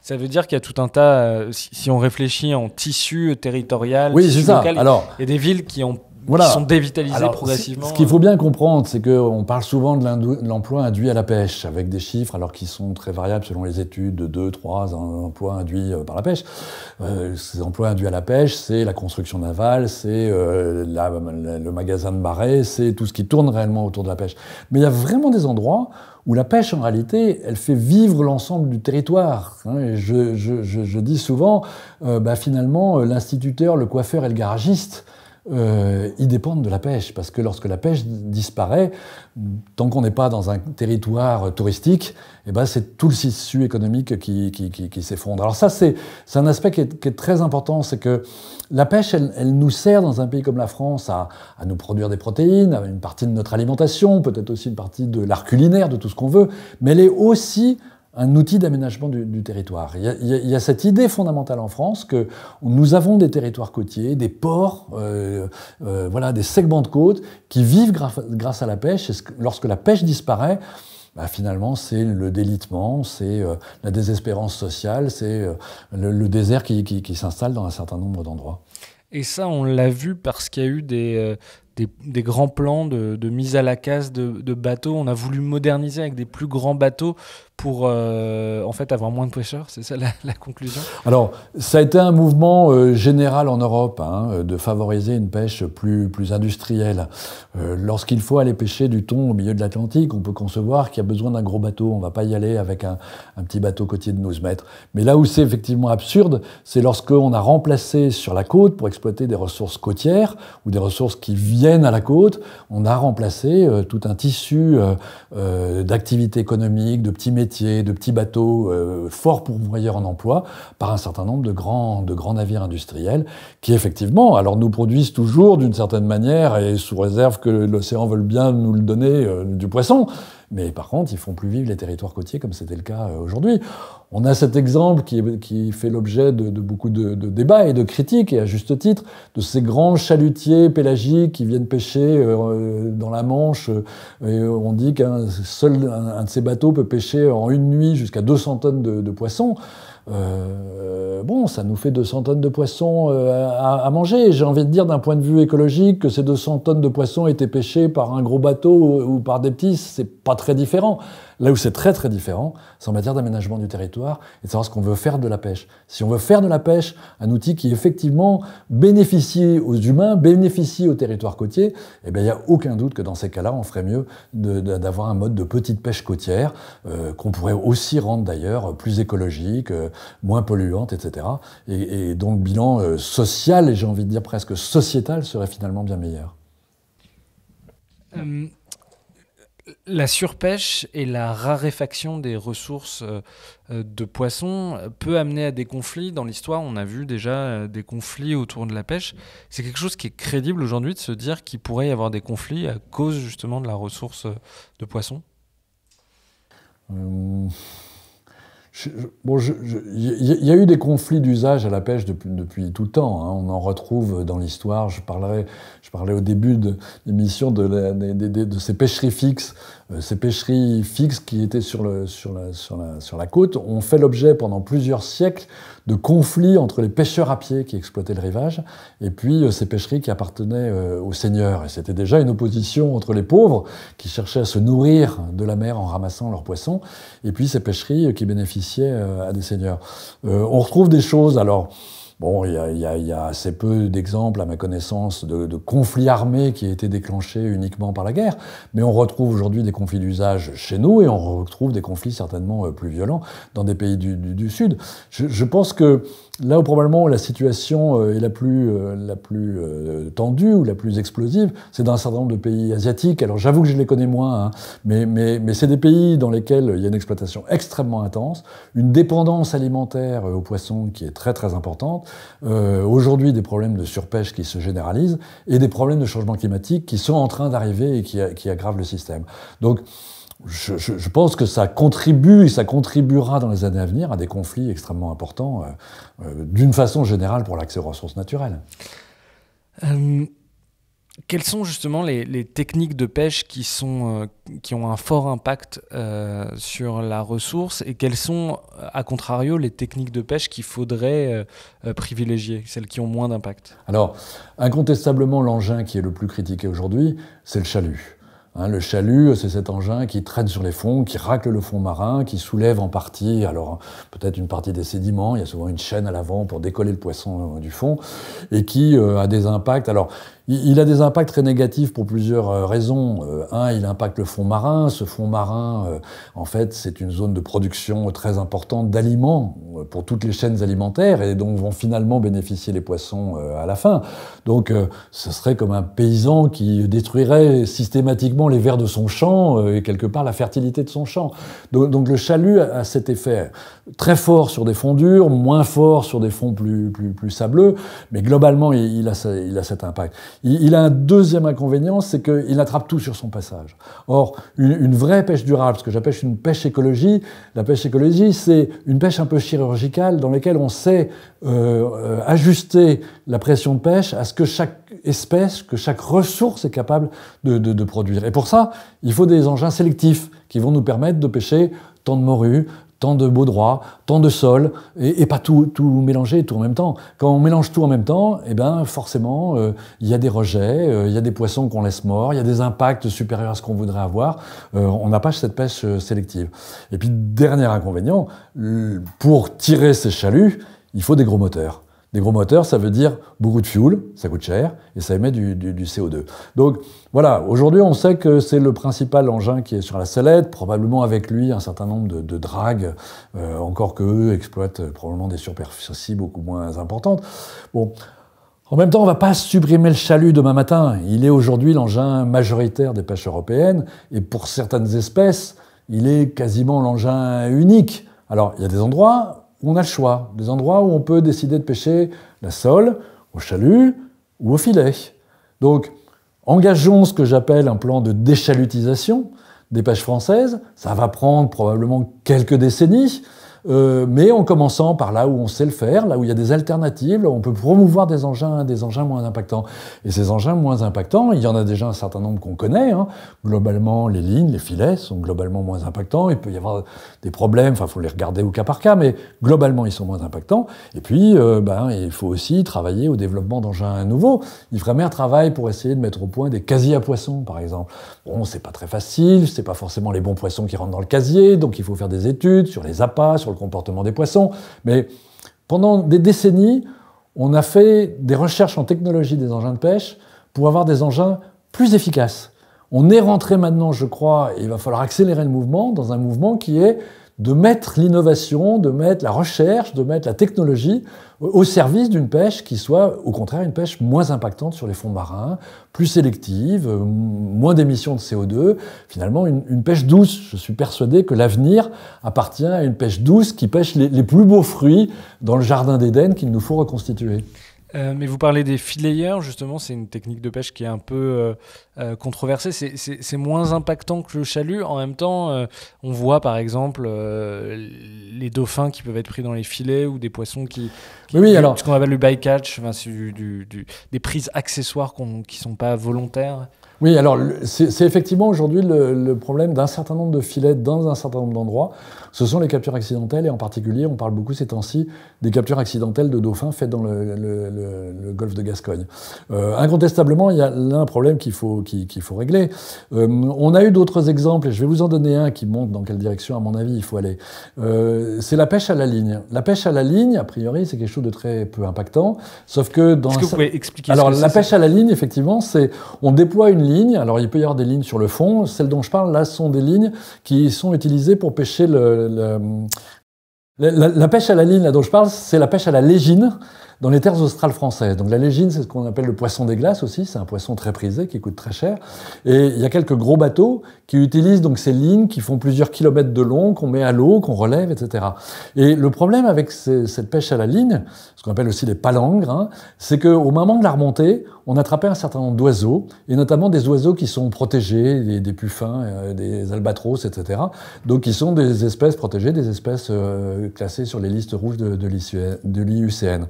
Ça veut dire qu'il y a tout un tas, si, on réfléchit en tissu territorial, oui, tissu local, Alors, il des villes qui ont voilà. sont dévitalisés Alors, progressivement. Ce qu'il faut euh. bien
comprendre, c'est qu'on parle souvent de l'emploi induit à la pêche, avec des chiffres alors qui sont très variables selon les études, de 2, 3 emplois induits euh, par la pêche. Euh, ces emplois induits à la pêche, c'est la construction navale, c'est le magasin de marais, c'est tout ce qui tourne réellement autour de la pêche. Mais il y a vraiment des endroits où la pêche, en réalité, elle fait vivre l'ensemble du territoire. Hein. Et je, dis souvent, bah, finalement, l'instituteur, le coiffeur et le garagiste, euh, ils dépendent de la pêche, parce que lorsque la pêche disparaît, tant qu'on n'est pas dans un territoire touristique, et eh ben c'est tout le tissu économique qui, qui, s'effondre. Alors ça, c'est un aspect qui est, très important, c'est que la pêche, elle, nous sert dans un pays comme la France à, à nous produire des protéines, à une partie de notre alimentation, peut-être aussi une partie de l'art culinaire, de tout ce qu'on veut, mais elle est aussi un outil d'aménagement du, territoire. Il y, a, cette idée fondamentale en France que nous avons des territoires côtiers, des ports, euh, euh, voilà, des segments de côte qui vivent grâce à la pêche. Et lorsque la pêche disparaît, bah, finalement, c'est le délitement, c'est euh, la désespérance sociale, c'est le, désert qui, s'installe dans un certain nombre d'endroits.
Et ça, on l'a vu parce qu'il y a eu des, grands plans de, mise à la case de, de, bateaux. On a voulu moderniser avec des plus grands bateaux pour euh, en fait avoir moins de pêcheurs C'est ça la, conclusion
Alors, ça a été un mouvement euh, général en Europe hein, de favoriser une pêche plus, plus industrielle. Euh, lorsqu'il faut aller pêcher du thon au milieu de l'Atlantique, on peut concevoir qu'il y a besoin d'un gros bateau. On ne va pas y aller avec un, un, petit bateau côtier de 12 mètres. Mais là où c'est effectivement absurde, c'est lorsqu'on a remplacé sur la côte, pour exploiter des ressources côtières ou des ressources qui viennent à la côte, on a remplacé tout un tissu d'activités économiques, de petits métiers de petits bateaux euh, forts pour pourvoyeurs en emploi par un certain nombre de grands, de grands navires industriels qui, effectivement, alors nous produisent toujours d'une certaine manière et sous réserve que l'océan veuille bien nous le donner euh, du poisson. Mais par contre, ils font plus vivre les territoires côtiers comme c'était le cas euh, aujourd'hui. On a cet exemple qui, fait l'objet de, beaucoup de, débats et de critiques, et à juste titre, de ces grands chalutiers pélagiques qui viennent pêcher euh, euh, dans la Manche. Euh, et on dit qu'un seul un, de ces bateaux peut pêcher en une nuit jusqu'à 200 tonnes de, poissons. bon, ça nous fait 200 tonnes de poissons à, manger. J'ai envie de dire d'un point de vue écologique que ces 200 tonnes de poissons étaient pêchées par un gros bateau ou par des petits, c'est pas très différent. Là où c'est très très différent, c'est en matière d'aménagement du territoire et de savoir ce qu'on veut faire de la pêche. Si on veut faire de la pêche un outil qui effectivement bénéficie aux humains, bénéficie au territoire côtier, eh bien il n'y a aucun doute que dans ces cas-là, on ferait mieux d'avoir un mode de petite pêche côtière euh, qu'on pourrait aussi rendre d'ailleurs plus écologique, euh, moins polluante, etc. Et, donc le bilan euh, social et j'ai envie de dire presque sociétal serait finalement bien meilleur
la surpêche et la raréfaction des ressources euh, euh, de poissons peut amener à des conflits. Dans l'histoire, on a vu déjà euh, des conflits autour de la pêche. C'est quelque chose qui est crédible aujourd'hui de se dire qu'il pourrait y avoir des conflits à cause justement de la ressource
de poissons Bon, il y a eu des conflits d'usage à la pêche depuis, tout le temps. Hein. On en retrouve dans l'histoire. Je parlais, au début de l'émission de, ces pêcheries fixes. Euh, ces pêcheries fixes qui étaient sur, la, sur la côte ont fait l'objet pendant plusieurs siècles de conflits entre les pêcheurs à pied qui exploitaient le rivage et puis euh, ces pêcheries qui appartenaient euh, aux seigneurs. Et c'était déjà une opposition entre les pauvres qui cherchaient à se nourrir de la mer en ramassant leurs poissons et puis ces pêcheries qui bénéficiaient euh, à des seigneurs. on retrouve des choses alors Bon, il y, a, assez peu d'exemples, à ma connaissance, de, conflits armés qui aient été déclenchés uniquement par la guerre, mais on retrouve aujourd'hui des conflits d'usage chez nous et on retrouve des conflits certainement euh, plus violents dans des pays du, Sud. je pense que là où probablement la situation euh, est la plus, euh, la plus euh, tendue ou la plus explosive, c'est dans un certain nombre de pays asiatiques. Alors j'avoue que je les connais moins, hein, mais, mais, c'est des pays dans lesquels il y a une exploitation extrêmement intense, une dépendance alimentaire aux poissons qui est très très importante, aujourd'hui des problèmes de surpêche qui se généralisent et des problèmes de changement climatique qui sont en train d'arriver et qui, qui aggravent le système. Donc, je, pense que ça contribue et ça contribuera dans les années à venir à des conflits extrêmement importants, euh, euh, d'une façon générale, pour l'accès aux ressources naturelles. Euh, quelles sont justement
les, les, techniques de pêche qui, sont, qui ont un fort impact sur la ressource et quelles sont, à contrario, les techniques de pêche qu'il faudrait privilégier, celles qui ont moins d'impact
Alors, incontestablement, l'engin qui est le plus critiqué aujourd'hui, c'est le chalut. Hein, le chalut, euh, c'est cet engin qui traîne sur les fonds, qui racle le fond marin, qui soulève en partie, alors peut-être une partie des sédiments, il y a souvent une chaîne à l'avant pour décoller le poisson euh, du fond, et qui euh, a des impacts. Alors, il a des impacts très négatifs pour plusieurs euh, raisons. Euh, un, il impacte le fond marin. Ce fond marin, euh, en fait, c'est une zone de production très importante d'aliments pour toutes les chaînes alimentaires et donc vont finalement bénéficier les poissons à la fin. Donc, ce serait comme un paysan qui détruirait systématiquement les vers de son champ et quelque part la fertilité de son champ. Donc, le chalut a cet effet très fort sur des fonds durs, moins fort sur des fonds plus, plus, plus sableux, mais globalement, il a cet impact. Il, a un deuxième inconvénient, c'est qu'il attrape tout sur son passage. Or, une, vraie pêche durable, ce que j'appelle une pêche écologie, la pêche écologie, c'est une pêche un peu chirurgicale dans laquelle on sait euh, euh, ajuster la pression de pêche à ce que chaque espèce, que chaque ressource est capable de, de produire. Et pour ça, il faut des engins sélectifs qui vont nous permettre de pêcher tant de morues, tant de beaux droits, tant de sols, et, pas tout, tout mélanger, tout en même temps. Quand on mélange tout en même temps, eh ben forcément, euh, il y a des rejets, euh, il y a des poissons qu'on laisse morts, il y a des impacts supérieurs à ce qu'on voudrait avoir. Euh, on n'a pas cette pêche sélective. Et puis, dernier inconvénient, pour tirer ces chaluts, il faut des gros moteurs. Des gros moteurs, ça veut dire beaucoup de fuel, ça coûte cher, et ça émet du, CO2. Donc voilà, aujourd'hui on sait que c'est le principal engin qui est sur la sellette, probablement avec lui un certain nombre de, dragues, euh, encore qu'eux exploitent euh, probablement des superficies beaucoup moins importantes. Bon, en même temps, on ne va pas supprimer le chalut demain matin. Il est aujourd'hui l'engin majoritaire des pêches européennes, et pour certaines espèces, il est quasiment l'engin unique. Alors, il y a des endroits on a le choix, des endroits où on peut décider de pêcher la sole, au chalut ou au filet. Donc, engageons ce que j'appelle un plan de déchalutisation des pêches françaises. Ça va prendre probablement quelques décennies, euh, mais en commençant par là où on sait le faire, là où il y a des alternatives, on peut promouvoir des engins, des engins moins impactants. Et ces engins moins impactants, il y en a déjà un certain nombre qu'on connaît. Hein. Globalement, les lignes, les filets sont globalement moins impactants. Il peut y avoir des problèmes, enfin, faut les regarder au cas par cas, mais globalement, ils sont moins impactants. Et puis, euh, ben, il faut aussi travailler au développement d'engins nouveaux. Il un travail pour essayer de mettre au point des casiers à poissons, par exemple. Bon, c'est pas très facile, c'est pas forcément les bons poissons qui rentrent dans le casier, donc il faut faire des études sur les appâts, le comportement des poissons, mais pendant des décennies, on a fait des recherches en technologie des engins de pêche pour avoir des engins plus efficaces. On est rentré maintenant, je crois, et il va falloir accélérer le mouvement dans un mouvement qui est de mettre l'innovation, de mettre la recherche, de mettre la technologie au service d'une pêche qui soit au contraire une pêche moins impactante sur les fonds marins, plus sélective, euh, moins d'émissions de CO2, finalement une, pêche douce. Je suis persuadé que l'avenir appartient à une pêche douce qui pêche les, les plus beaux fruits dans le jardin d'Éden qu'il nous faut reconstituer.
Euh, mais vous parlez des fileyeurs justement, c'est une technique de pêche qui est un peu euh, euh, controversée. C'est moins impactant que le chalut. En même temps, on voit par exemple les dauphins qui peuvent être pris dans les filets ou des poissons qui. oui, alors. Ce qu'on appelle le bycatch, enfin, du, des prises accessoires qui ne sont pas volontaires. Oui, alors
c'est effectivement aujourd'hui le, problème d'un certain nombre de filets dans un certain nombre d'endroits ce sont les captures accidentelles, et en particulier, on parle beaucoup ces temps-ci des captures accidentelles de dauphins faites dans le, golfe de Gascogne. Euh, incontestablement, il y a là un problème qu'il faut, qu'il faut régler. Euh, on a eu d'autres exemples, et je vais vous en donner un qui montre dans quelle direction, à mon avis, il faut aller. Euh, c'est la pêche à la ligne. La pêche à la ligne, a priori, c'est quelque chose de très peu impactant, sauf que dans... Est-ce que vous pouvez expliquer Alors, la pêche à la ligne, effectivement, c'est on déploie une ligne, alors il peut y avoir des lignes sur le fond, celles dont je parle, là, sont des lignes qui sont utilisées pour pêcher le, la, pêche à la ligne là, dont je parle, c'est la pêche à la légine dans les terres australes françaises. Donc la légine, c'est ce qu'on appelle le poisson des glaces aussi, c'est un poisson très prisé qui coûte très cher. Et il y a quelques gros bateaux qui utilisent donc ces lignes qui font plusieurs kilomètres de long, qu'on met à l'eau, qu'on relève, etc. Et le problème avec cette pêche à la ligne, ce qu'on appelle aussi les palangres, hein, c'est qu'au moment de la remontée, on attrapait un certain nombre d'oiseaux, et notamment des oiseaux qui sont protégés, des, puffins, euh, des albatros, etc. Donc qui sont des espèces protégées, des espèces euh, classées sur les listes rouges de, de l'IUCN.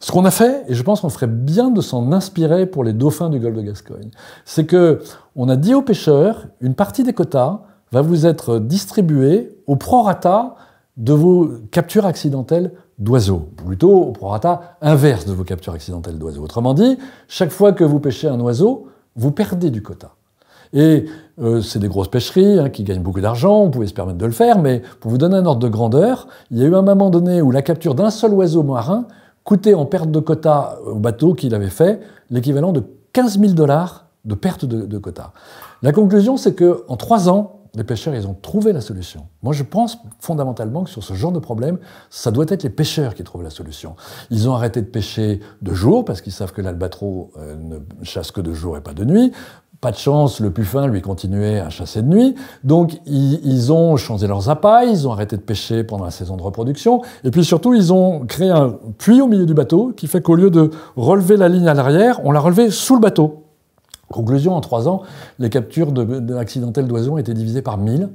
Ce qu'on a fait, et je pense qu'on ferait bien de s'en inspirer pour les dauphins du golfe de Gascogne, c'est que on a dit aux pêcheurs, une partie des quotas va vous être distribuée au prorata de vos captures accidentelles d'oiseaux, plutôt au prorata inverse de vos captures accidentelles d'oiseaux. Autrement dit, chaque fois que vous pêchez un oiseau, vous perdez du quota. Et euh, c'est des grosses pêcheries hein, qui gagnent beaucoup d'argent, vous pouvez se permettre de le faire, mais pour vous donner un ordre de grandeur, il y a eu un moment donné où la capture d'un seul oiseau marin coûtait en perte de quota euh, au bateau qu'il avait fait l'équivalent de 15 000 dollars de perte de, quota. La conclusion, c'est qu'en trois ans, les pêcheurs, ils ont trouvé la solution. Moi, je pense fondamentalement que sur ce genre de problème, ça doit être les pêcheurs qui trouvent la solution. Ils ont arrêté de pêcher de jour parce qu'ils savent que l'albatro euh, ne chasse que de jour et pas de nuit pas de chance, le puffin lui continuait à chasser de nuit. Donc ils, ont changé leurs appâts, ils ont arrêté de pêcher pendant la saison de reproduction, et puis surtout ils ont créé un puits au milieu du bateau qui fait qu'au lieu de relever la ligne à l'arrière, on l'a relevé sous le bateau. Conclusion, en trois ans, les captures de, accidentelles d'oiseaux ont été divisées par mille.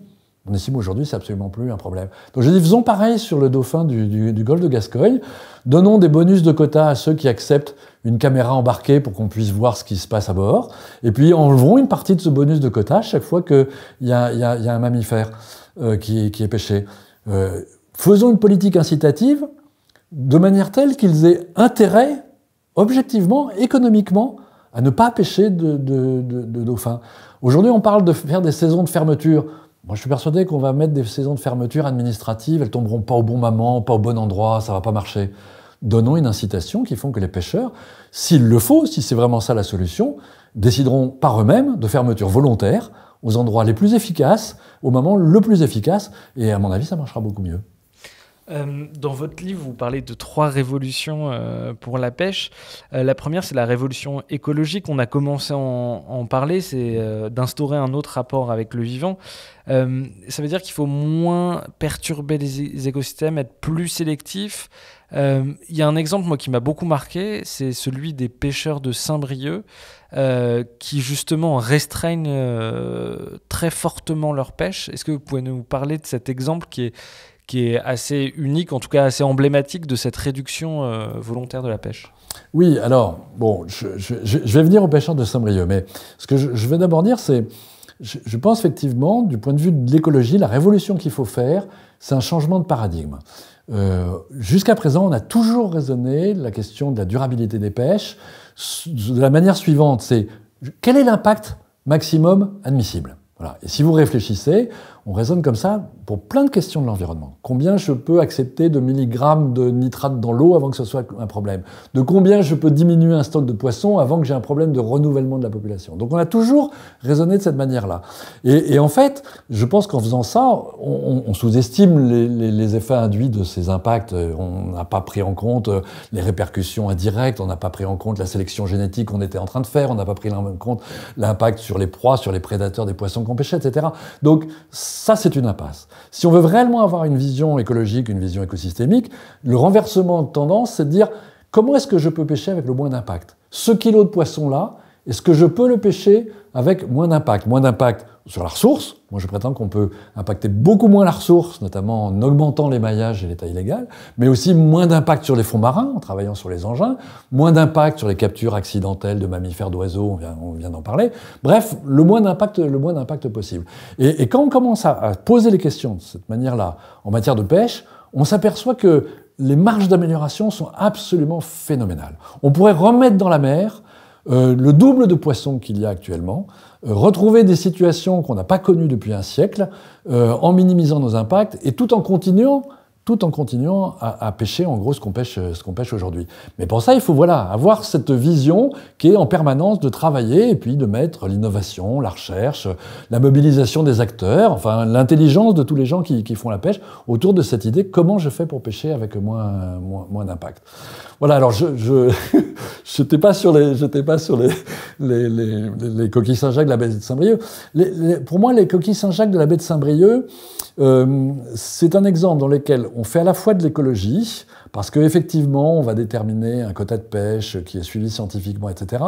On estime aujourd'hui c'est absolument plus un problème. Donc je dis faisons pareil sur le dauphin du, golfe de Gascogne. Donnons des bonus de quotas à ceux qui acceptent une caméra embarquée pour qu'on puisse voir ce qui se passe à bord. Et puis enlevons une partie de ce bonus de quota chaque fois qu'il y, a, un mammifère euh, qui, est pêché. Euh, faisons une politique incitative de manière telle qu'ils aient intérêt, objectivement, économiquement, à ne pas pêcher de, de dauphins. Aujourd'hui, on parle de faire des saisons de fermeture. Moi, je suis persuadé qu'on va mettre des saisons de fermeture administrative, elles tomberont pas au bon moment, pas au bon endroit, ça va pas marcher. Donnons une incitation qui font que les pêcheurs, s'il le faut, si c'est vraiment ça la solution, décideront par eux-mêmes de fermetures volontaires aux endroits les plus efficaces, au moment le plus efficace, et à mon avis, ça marchera beaucoup mieux.
Euh, dans votre livre, vous parlez de trois révolutions euh, pour la pêche. Euh, la première, c'est la révolution écologique. On a commencé à en, parler, c'est d'instaurer un autre rapport avec le vivant. ça veut dire qu'il faut moins perturber les, écosystèmes, être plus sélectif. Il y a un exemple moi qui m'a beaucoup marqué, c'est celui des pêcheurs de Saint-Brieuc qui justement restreignent très fortement leur pêche. Est-ce que vous pouvez nous parler de cet exemple qui est qui est assez unique, en tout cas assez emblématique de cette réduction euh, volontaire de la pêche.
Oui, alors, bon, je, vais venir aux pêcheurs de Saint-Brieuc, mais ce que je, vais d'abord dire, c'est, je, pense effectivement, du point de vue de l'écologie, la révolution qu'il faut faire, c'est un changement de paradigme. Euh, jusqu'à présent, on a toujours raisonné la question de la durabilité des pêches de la manière suivante, c'est quel est l'impact maximum admissible voilà. Et si vous réfléchissez, on raisonne comme ça pour plein de questions de l'environnement. Combien je peux accepter de milligrammes de nitrate dans l'eau avant que ce soit un problème De combien je peux diminuer un stock de poissons avant que j'ai un problème de renouvellement de la population Donc on a toujours raisonné de cette manière-là. Et, en fait, je pense qu'en faisant ça, on, sous-estime les, les, effets induits de ces impacts. On n'a pas pris en compte les répercussions indirectes, on n'a pas pris en compte la sélection génétique qu'on était en train de faire, on n'a pas pris en compte l'impact sur les proies, sur les prédateurs des poissons qu'on pêchait, etc. Donc ça, c'est une impasse. Si on veut vraiment avoir une vision écologique, une vision écosystémique, le renversement de tendance, c'est de dire comment est-ce que je peux pêcher avec le moins d'impact Ce kilo de poisson-là, est-ce que je peux le pêcher avec moins d'impact Moins d'impact sur la ressource. Moi, je prétends qu'on peut impacter beaucoup moins la ressource, notamment en augmentant les maillages et les tailles légales, mais aussi moins d'impact sur les fonds marins en travaillant sur les engins, moins d'impact sur les captures accidentelles de mammifères, d'oiseaux, on vient, d'en parler. Bref, le moins d'impact, le moins d'impact possible. Et, quand on commence à poser les questions de cette manière-là en matière de pêche, on s'aperçoit que les marges d'amélioration sont absolument phénoménales. On pourrait remettre dans la mer euh, le double de poissons qu'il y a actuellement, euh, retrouver des situations qu'on n'a pas connues depuis un siècle, euh, en minimisant nos impacts et tout en continuant tout en continuant à, pêcher en gros ce qu'on pêche, ce qu'on aujourd'hui. Mais pour ça, il faut voilà avoir cette vision qui est en permanence de travailler et puis de mettre l'innovation, la recherche, la mobilisation des acteurs, enfin l'intelligence de tous les gens qui, font la pêche autour de cette idée comment je fais pour pêcher avec moins, moins d'impact. Voilà, alors je n'étais pas sur les, pas sur les, les, les, coquilles Saint-Jacques de la baie de Saint-Brieuc. pour moi, les coquilles Saint-Jacques de la baie de Saint-Brieuc, euh, c'est un exemple dans lequel on fait à la fois de l'écologie, parce qu'effectivement, on va déterminer un quota de pêche qui est suivi scientifiquement, etc.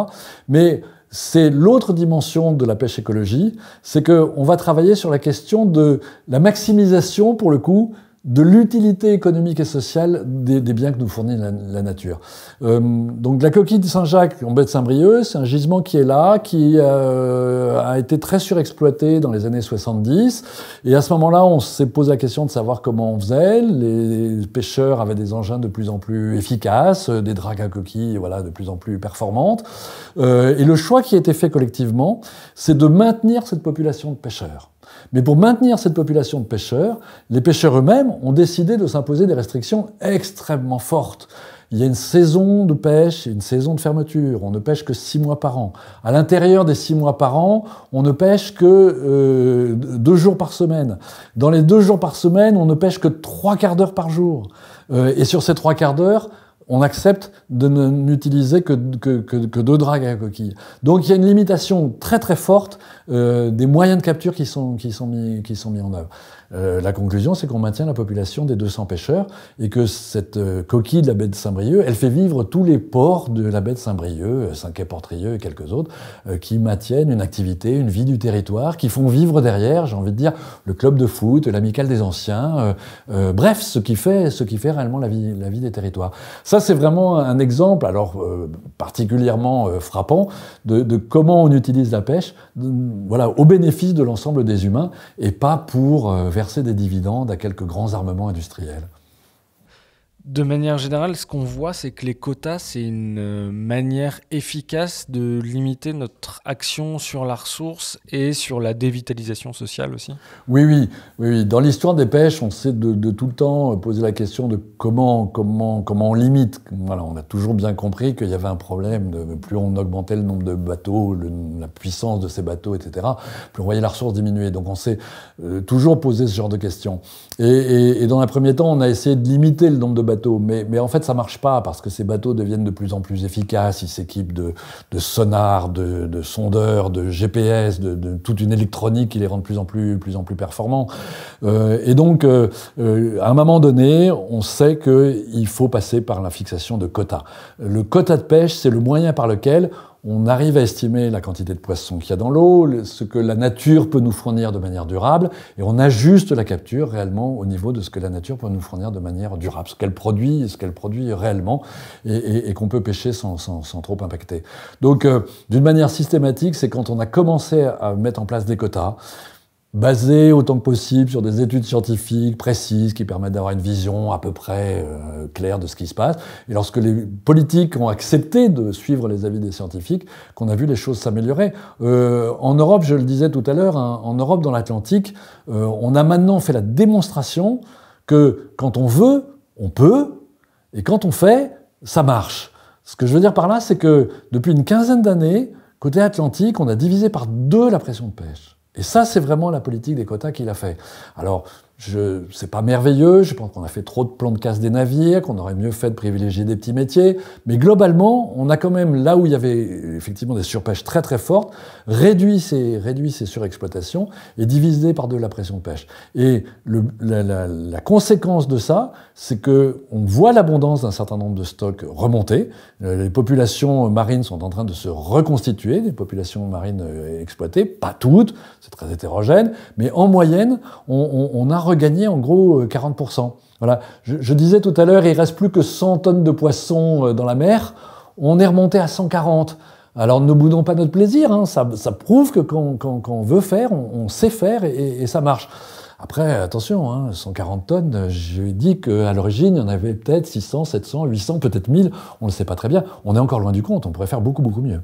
Mais c'est l'autre dimension de la pêche écologie, c'est qu'on va travailler sur la question de la maximisation, pour le coup, de l'utilité économique et sociale des, biens que nous fournit la, nature. Euh, donc la coquille de Saint-Jacques en baie de Saint-Brieuc, c'est un gisement qui est là, qui euh, a été très surexploité dans les années 70. Et à ce moment-là, on s'est posé la question de savoir comment on faisait. Les pêcheurs avaient des engins de plus en plus efficaces, euh, des dragues à coquilles voilà, de plus en plus performantes. et le choix qui a été fait collectivement, c'est de maintenir cette population de pêcheurs. Mais pour maintenir cette population de pêcheurs, les pêcheurs eux-mêmes ont décidé de s'imposer des restrictions extrêmement fortes. Il y a une saison de pêche et une saison de fermeture. On ne pêche que six mois par an. À l'intérieur des six mois par an, on ne pêche que euh, deux jours par semaine. Dans les deux jours par semaine, on ne pêche que trois quarts d'heure par jour. Euh, et sur ces trois quarts d'heure, on accepte de n'utiliser que, deux dragues à coquille. Donc il y a une limitation très très forte euh, des moyens de capture qui sont, mis, qui sont mis en œuvre. Euh, la conclusion, c'est qu'on maintient la population des 200 pêcheurs et que cette euh, coquille de la baie de Saint-Brieuc, elle fait vivre tous les ports de la baie de Saint-Brieuc, euh, Saint-Quay-Portrieux et quelques autres, qui maintiennent une activité, une vie du territoire, qui font vivre derrière, j'ai envie de dire, le club de foot, l'amicale des anciens, bref, ce qui fait, réellement la vie, des territoires. Ça, c'est vraiment un exemple, alors particulièrement frappant, de, comment on utilise la pêche, voilà, au bénéfice de l'ensemble des humains et pas pour verser des dividendes à quelques grands armements industriels.
De manière générale, ce qu'on voit, c'est que les quotas, c'est une euh, manière efficace de limiter notre action sur la ressource et sur la dévitalisation
sociale aussi. Oui, oui, oui. Dans l'histoire des pêches, on s'est de, tout le temps euh, posé la question de comment, comment, comment on limite. Voilà, on a toujours bien compris qu'il y avait un problème. De, plus on augmentait le nombre de bateaux, la puissance de ces bateaux, etc., plus on voyait la ressource diminuer. Donc on s'est euh, toujours posé ce genre de questions. Et, et dans un premier temps, on a essayé de limiter le nombre de bateaux mais, en fait, ça marche pas parce que ces bateaux deviennent de plus en plus efficaces. Ils s'équipent de, sonars, de, sondeurs, de GPS, de, toute une électronique qui les rend de plus en plus, plus, en plus performants. Euh, et donc, euh, euh, à un moment donné, on sait qu'il faut passer par la fixation de quotas. Le quota de pêche, c'est le moyen par lequel on arrive à estimer la quantité de poissons qu'il y a dans l'eau, ce que la nature peut nous fournir de manière durable, et on ajuste la capture réellement au niveau de ce que la nature peut nous fournir de manière durable, ce qu'elle produit, ce qu'elle produit réellement, et, qu'on peut pêcher sans, trop impacter. Donc, euh, d'une manière systématique, c'est quand on a commencé à mettre en place des quotas, basé autant que possible sur des études scientifiques précises qui permettent d'avoir une vision à peu près euh, claire de ce qui se passe. Et lorsque les politiques ont accepté de suivre les avis des scientifiques, qu'on a vu les choses s'améliorer. Euh, en Europe, je le disais tout à l'heure, hein, en Europe, dans l'Atlantique, euh, on a maintenant fait la démonstration que quand on veut, on peut, et quand on fait, ça marche. Ce que je veux dire par là, c'est que depuis une quinzaine d'années, côté Atlantique, on a divisé par deux la pression de pêche. Et ça, c'est vraiment la politique des quotas qu'il a fait. Alors, je, c'est pas merveilleux, je pense qu'on a fait trop de plans de casse des navires, qu'on aurait mieux fait de privilégier des petits métiers, mais globalement, on a quand même, là où il y avait effectivement des surpêches très très fortes, réduit ces, réduit surexploitations et divisé par deux la pression de pêche. Et la, conséquence de ça, c'est qu'on voit l'abondance d'un certain nombre de stocks remonter. Euh, les populations marines sont en train de se reconstituer, des populations marines euh, exploitées, pas toutes, c'est très hétérogène, mais en moyenne, on, a regagné en gros 40%. Euh, voilà. Je, disais tout à l'heure, il reste plus que 100 tonnes de poissons dans la mer. On est remonté à 140. Alors ne boudons pas notre plaisir, hein. ça, prouve que quand, on veut faire, on, sait faire et, ça marche. Après, attention, 140 hein, tonnes, je dis qu'à l'origine, il y en avait peut-être 600, 700, 800, peut-être 1000, on ne le sait pas très bien. On est encore loin du compte, on pourrait faire beaucoup, beaucoup mieux.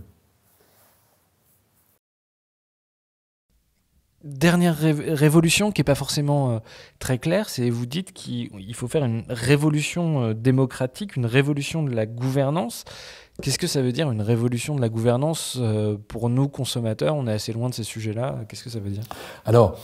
dernière révolution qui n'est pas forcément euh, très claire, c'est vous dites qu'il faut faire une révolution euh, démocratique, une révolution de la gouvernance. Qu'est-ce que ça veut dire une révolution de la gouvernance euh, pour nous consommateurs On est assez loin de ces sujets-là. Qu'est-ce que ça veut dire
Alors,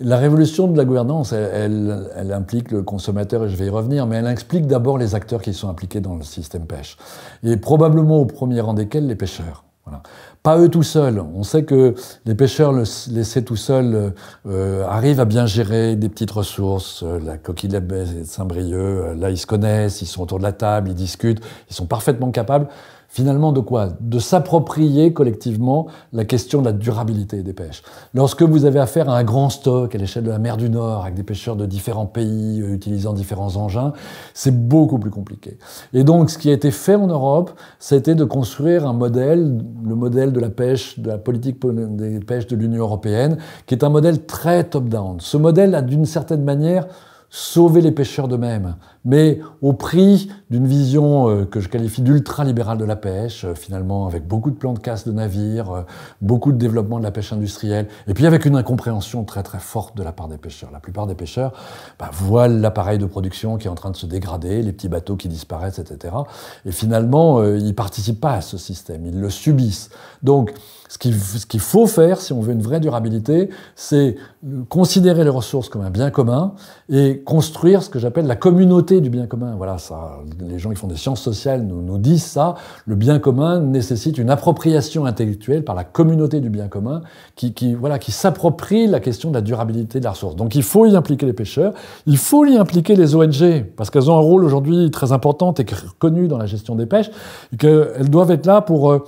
la révolution de la gouvernance, elle, elle, implique le consommateur, et je vais y revenir, mais elle implique d'abord les acteurs qui sont impliqués dans le système pêche, et probablement au premier rang desquels les pêcheurs. Voilà. Pas eux tout seuls. On sait que les pêcheurs laissés tout seuls euh, euh, arrivent à bien gérer des petites ressources, la coquille de la Saint-Brieuc. là, ils se connaissent, ils sont autour de la table, ils discutent, ils sont parfaitement capables Finalement, de quoi De s'approprier collectivement la question de la durabilité des pêches. Lorsque vous avez affaire à un grand stock à l'échelle de la mer du Nord, avec des pêcheurs de différents pays euh, utilisant différents engins, c'est beaucoup plus compliqué. Et donc, ce qui a été fait en Europe, c'était de construire un modèle, le modèle de la pêche, de la politique des pêches de l'Union européenne, qui est un modèle très top-down. Ce modèle a d'une certaine manière sauver les pêcheurs d'eux-mêmes, mais au prix d'une vision euh, que je qualifie d'ultra-libérale de la pêche, euh, finalement avec beaucoup de plans de casse de navires, euh, beaucoup de développement de la pêche industrielle, et puis avec une incompréhension très très forte de la part des pêcheurs. La plupart des pêcheurs bah, voient l'appareil de production qui est en train de se dégrader, les petits bateaux qui disparaissent, etc. Et finalement, ils ne participent pas à ce système, ils le subissent. Donc, ce qu'il faut faire, si on veut une vraie durabilité, c'est considérer les ressources comme un bien commun et construire ce que j'appelle la communauté du bien commun. Voilà, ça, les gens qui font des sciences sociales nous, disent ça. Le bien commun nécessite une appropriation intellectuelle par la communauté du bien commun qui, voilà, qui s'approprie la question de la durabilité de la ressource. Donc il faut y impliquer les pêcheurs, il faut y impliquer les ONG, parce qu'elles ont un rôle aujourd'hui très important et connu dans la gestion des pêches, et qu'elles doivent être là pour euh,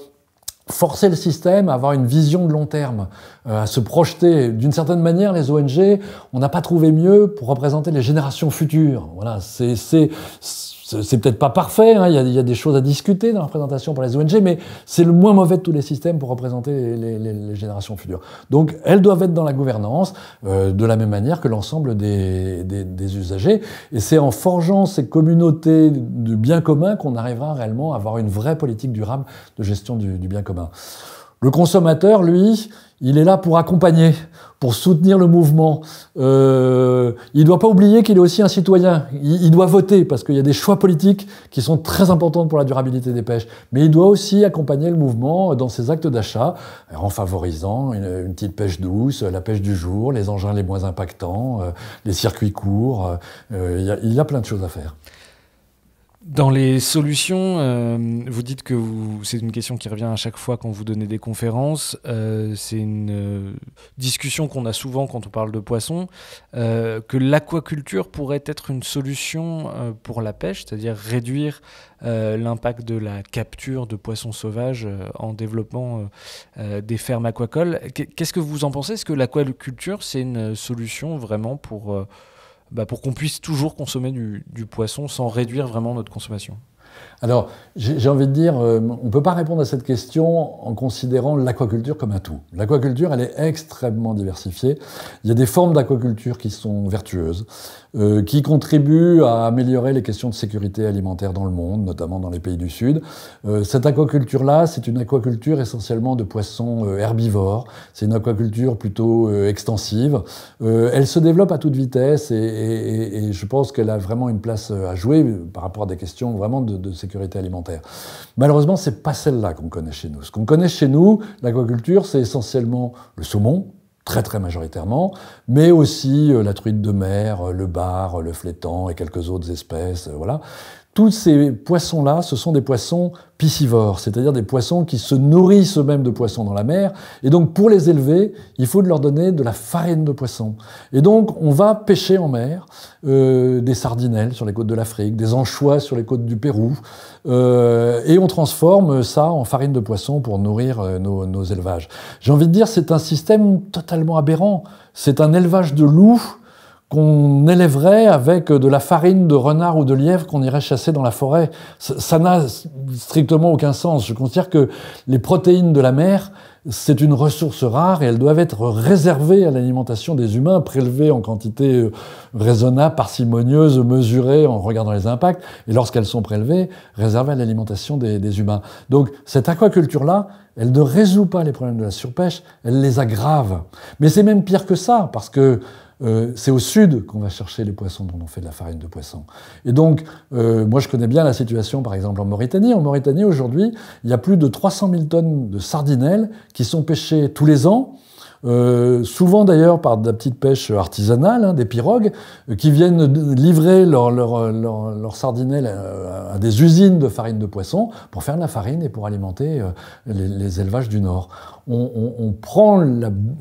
forcer le système à avoir une vision de long terme, euh, à se projeter. D'une certaine manière, les ONG, on n'a pas trouvé mieux pour représenter les générations futures. Voilà, c'est c'est peut-être pas parfait, hein. il y, a des choses à discuter dans la représentation pour les ONG, mais c'est le moins mauvais de tous les systèmes pour représenter les, générations futures. Donc elles doivent être dans la gouvernance euh, de la même manière que l'ensemble des, usagers. Et c'est en forgeant ces communautés de bien commun qu'on arrivera réellement à avoir une vraie politique durable de gestion du bien commun. Le consommateur, lui, il est là pour accompagner, pour soutenir le mouvement. Euh, il ne doit pas oublier qu'il est aussi un citoyen. Il, doit voter parce qu'il y a des choix politiques qui sont très importants pour la durabilité des pêches. Mais il doit aussi accompagner le mouvement dans ses actes d'achat en favorisant une, petite pêche douce, la pêche du jour, les engins les moins impactants, euh, les circuits courts. Euh, il, il y a plein de choses à faire. Dans les solutions, euh, vous dites que c'est une question qui revient à
chaque fois quand vous donnez des conférences. Euh, c'est une euh, discussion qu'on a souvent quand on parle de poissons, que l'aquaculture pourrait être une solution pour la pêche, c'est-à-dire réduire l'impact de la capture de poissons sauvages en développant des fermes aquacoles. Qu'est-ce que vous en pensez Est-ce que l'aquaculture, c'est une solution vraiment pour bah, pour qu'on puisse toujours consommer du, poisson sans
réduire vraiment notre consommation. Alors, j'ai envie de dire, euh, on ne peut pas répondre à cette question en considérant l'aquaculture comme un tout. L'aquaculture, elle est extrêmement diversifiée. Il y a des formes d'aquaculture qui sont vertueuses, euh, qui contribuent à améliorer les questions de sécurité alimentaire dans le monde, notamment dans les pays du Sud. Euh, cette aquaculture-là, c'est une aquaculture essentiellement de poissons herbivores. C'est une aquaculture plutôt extensive. elle se développe à toute vitesse et je pense qu'elle a vraiment une place à jouer par rapport à des questions vraiment de de sécurité alimentaire. Malheureusement, c'est pas celle-là qu'on connaît chez nous. Ce qu'on connaît chez nous, l'aquaculture, c'est essentiellement le saumon, très très majoritairement, mais aussi euh, la truite de mer, euh, le bar, euh, le flétan et quelques autres espèces, voilà tous ces poissons-là, ce sont des poissons piscivores, c'est-à-dire des poissons qui se nourrissent eux-mêmes de poissons dans la mer. Et donc, pour les élever, il faut leur donner de la farine de poisson. Et donc, on va pêcher en mer euh, des sardinelles sur les côtes de l'Afrique, des anchois sur les côtes du Pérou, euh, et on transforme ça en farine de poisson pour nourrir euh, nos, nos, élevages. J'ai envie de dire, c'est un système totalement aberrant. C'est un élevage de loups qu'on élèverait avec euh, de la farine de renard ou de lièvre qu'on irait chasser dans la forêt. Ça n'a strictement aucun sens. Je considère que les protéines de la mer, c'est une ressource rare et elles doivent être réservées à l'alimentation des humains, prélevées en quantité euh, raisonnable, parcimonieuse, mesurée en regardant les impacts, et lorsqu'elles sont prélevées, réservées à l'alimentation des, des humains. Donc cette aquaculture-là, elle ne résout pas les problèmes de la surpêche, elle les aggrave. Mais c'est même pire que ça, parce que euh, c'est au sud qu'on va chercher les poissons dont on fait de la farine de poisson. Et donc, euh, moi je connais bien la situation par exemple en Mauritanie. En Mauritanie aujourd'hui, il y a plus de 300 000 tonnes de sardinelles qui sont pêchées tous les ans euh, souvent d'ailleurs par de la petite pêche artisanale, hein, des pirogues, euh, qui viennent livrer leurs leur, leur, à, des usines de farine de poisson pour faire de la farine et pour alimenter euh, les, élevages du Nord. On, prend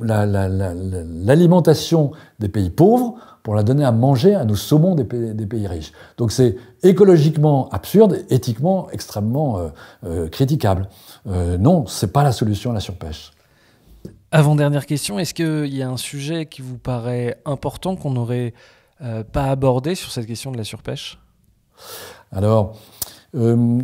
l'alimentation des pays pauvres pour la donner à manger à nos saumons des pays, riches. Donc c'est écologiquement absurde, éthiquement extrêmement critiquable. non, c'est pas la solution à la surpêche.
Avant-dernière question, est-ce qu'il y a un sujet qui vous paraît important qu'on n'aurait euh, pas abordé sur cette question de la surpêche
Alors, euh,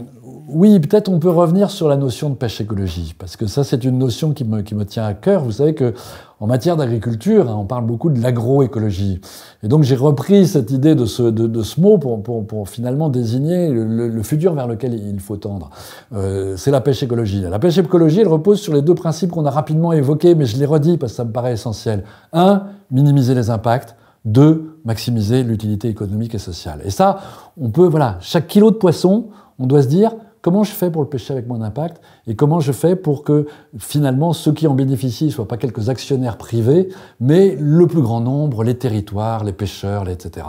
oui, peut-être on peut revenir sur la notion de pêche écologie, parce que ça c'est une notion qui me, qui me tient à cœur. Vous savez que en matière d'agriculture, hein, on parle beaucoup de l'agroécologie. Et donc j'ai repris cette idée de ce, ce mot pour, pour, pour, finalement désigner le, futur vers lequel il faut tendre. Euh, c'est la pêche écologie. La pêche écologie, elle repose sur les deux principes qu'on a rapidement évoqués, mais je les redis parce que ça me paraît essentiel. Un, minimiser les impacts de maximiser l'utilité économique et sociale. Et ça, on peut, voilà, chaque kilo de poisson, on doit se dire, comment je fais pour le pêcher avec moins d'impact et comment je fais pour que finalement ceux qui en bénéficient ne soient pas quelques actionnaires privés, mais le plus grand nombre, les territoires, les pêcheurs, etc.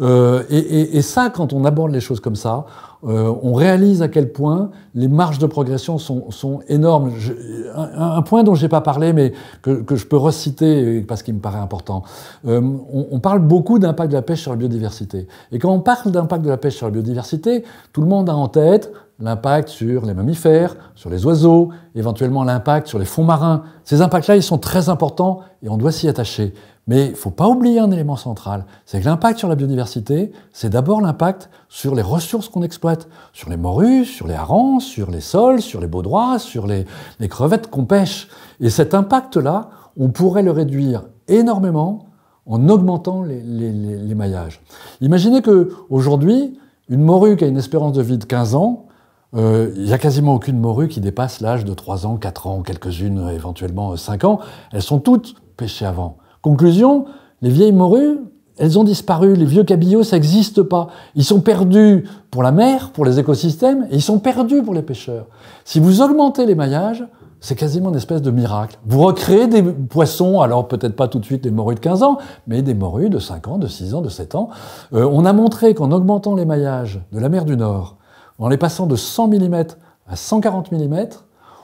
Euh, et, ça, quand on aborde les choses comme ça, euh, on réalise à quel point les marges de progression sont, énormes. un, point dont je n'ai pas parlé, mais que, je peux reciter parce qu'il me paraît important. Euh, on, parle beaucoup d'impact de la pêche sur la biodiversité. Et quand on parle d'impact de la pêche sur la biodiversité, tout le monde a en tête l'impact sur les mammifères, sur les oiseaux, éventuellement l'impact sur les fonds marins. Ces impacts-là, ils sont très importants et on doit s'y attacher. Mais il ne faut pas oublier un élément central, c'est que l'impact sur la biodiversité, c'est d'abord l'impact sur les ressources qu'on exploite, sur les morues, sur les harengs, sur les sols, sur les baudroies, sur les, crevettes qu'on pêche. Et cet impact-là, on pourrait le réduire énormément en augmentant les, les maillages. Imaginez qu'aujourd'hui, une morue qui a une espérance de vie de 15 ans, il euh, n'y a quasiment aucune morue qui dépasse l'âge de 3 ans, 4 ans, quelques-unes éventuellement 5 euh, ans. Elles sont toutes pêchées avant. Conclusion, les vieilles morues, elles ont disparu. Les vieux cabillauds, ça n'existe pas. Ils sont perdus pour la mer, pour les écosystèmes, et ils sont perdus pour les pêcheurs. Si vous augmentez les maillages, c'est quasiment une espèce de miracle. Vous recréez des poissons, alors peut-être pas tout de suite des morues de 15 ans, mais des morues de 5 ans, de 6 ans, de 7 ans. Euh, on a montré qu'en augmentant les maillages de la mer du Nord, en les passant de 100 mm à 140 mm,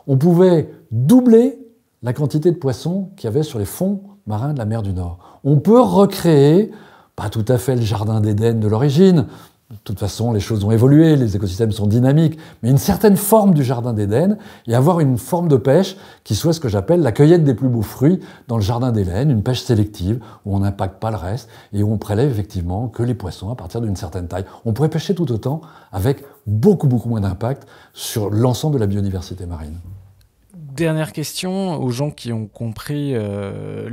on pouvait doubler la quantité de poissons qu'il y avait sur les fonds marins de la mer du Nord. On peut recréer, pas tout à fait le jardin d'Éden de l'origine, de toute façon, les choses ont évolué, les écosystèmes sont dynamiques, mais une certaine forme du jardin d'Éden et avoir une forme de pêche qui soit ce que j'appelle la cueillette des plus beaux fruits dans le jardin d'Éden, une pêche sélective où on n'impacte pas le reste et où on prélève effectivement que les poissons à partir d'une certaine taille. On pourrait pêcher tout autant avec beaucoup beaucoup moins d'impact sur l'ensemble de la biodiversité marine
dernière question aux gens qui ont compris euh,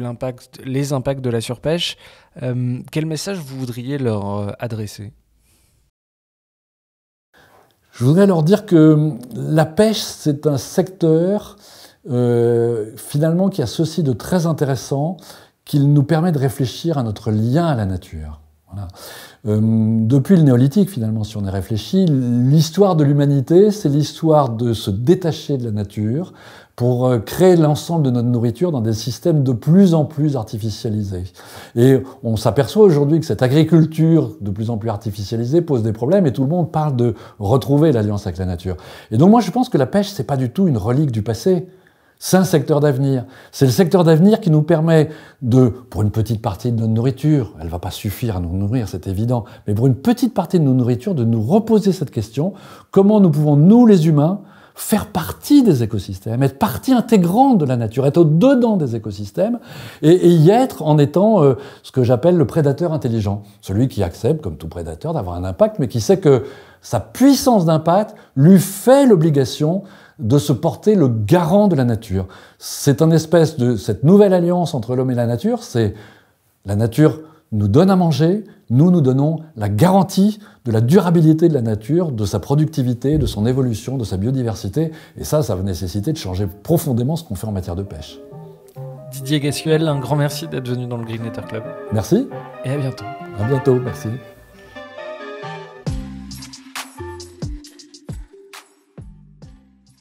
les impacts de la surpêche. Euh, quel message vous voudriez leur euh, adresser
je voudrais leur dire que hum, la pêche, c'est un secteur euh, finalement qui a ceci de très intéressant, qu'il nous permet de réfléchir à notre lien à la nature. Voilà. Hum, depuis le néolithique, finalement, si on y réfléchi, l'histoire de l'humanité, c'est l'histoire de se détacher de la nature, pour euh, créer l'ensemble de notre nourriture dans des systèmes de plus en plus artificialisés. Et on s'aperçoit aujourd'hui que cette agriculture de plus en plus artificialisée pose des problèmes et tout le monde parle de retrouver l'alliance avec la nature. Et donc moi je pense que la pêche c'est pas du tout une relique du passé. C'est un secteur d'avenir. C'est le secteur d'avenir qui nous permet de, pour une petite partie de notre nourriture, elle va pas suffire à nous nourrir, c'est évident, mais pour une petite partie de nos nourritures, de nous reposer cette question, comment nous pouvons, nous les humains, faire partie des écosystèmes, être partie intégrante de la nature, être au-dedans des écosystèmes et, y être en étant euh, ce que j'appelle le prédateur intelligent, celui qui accepte, comme tout prédateur, d'avoir un impact, mais qui sait que sa puissance d'impact lui fait l'obligation de se porter le garant de la nature. C'est une espèce de cette nouvelle alliance entre l'homme et la nature, c'est la nature nous donne à manger, nous nous donnons la garantie de la durabilité de la nature, de sa productivité, de son évolution, de sa biodiversité. Et ça, ça va nécessiter de changer profondément ce qu'on fait en matière de pêche.
Didier Gassuel, un grand merci d'être venu dans le Green Letter
Club. Merci. Et à bientôt. À bientôt, merci.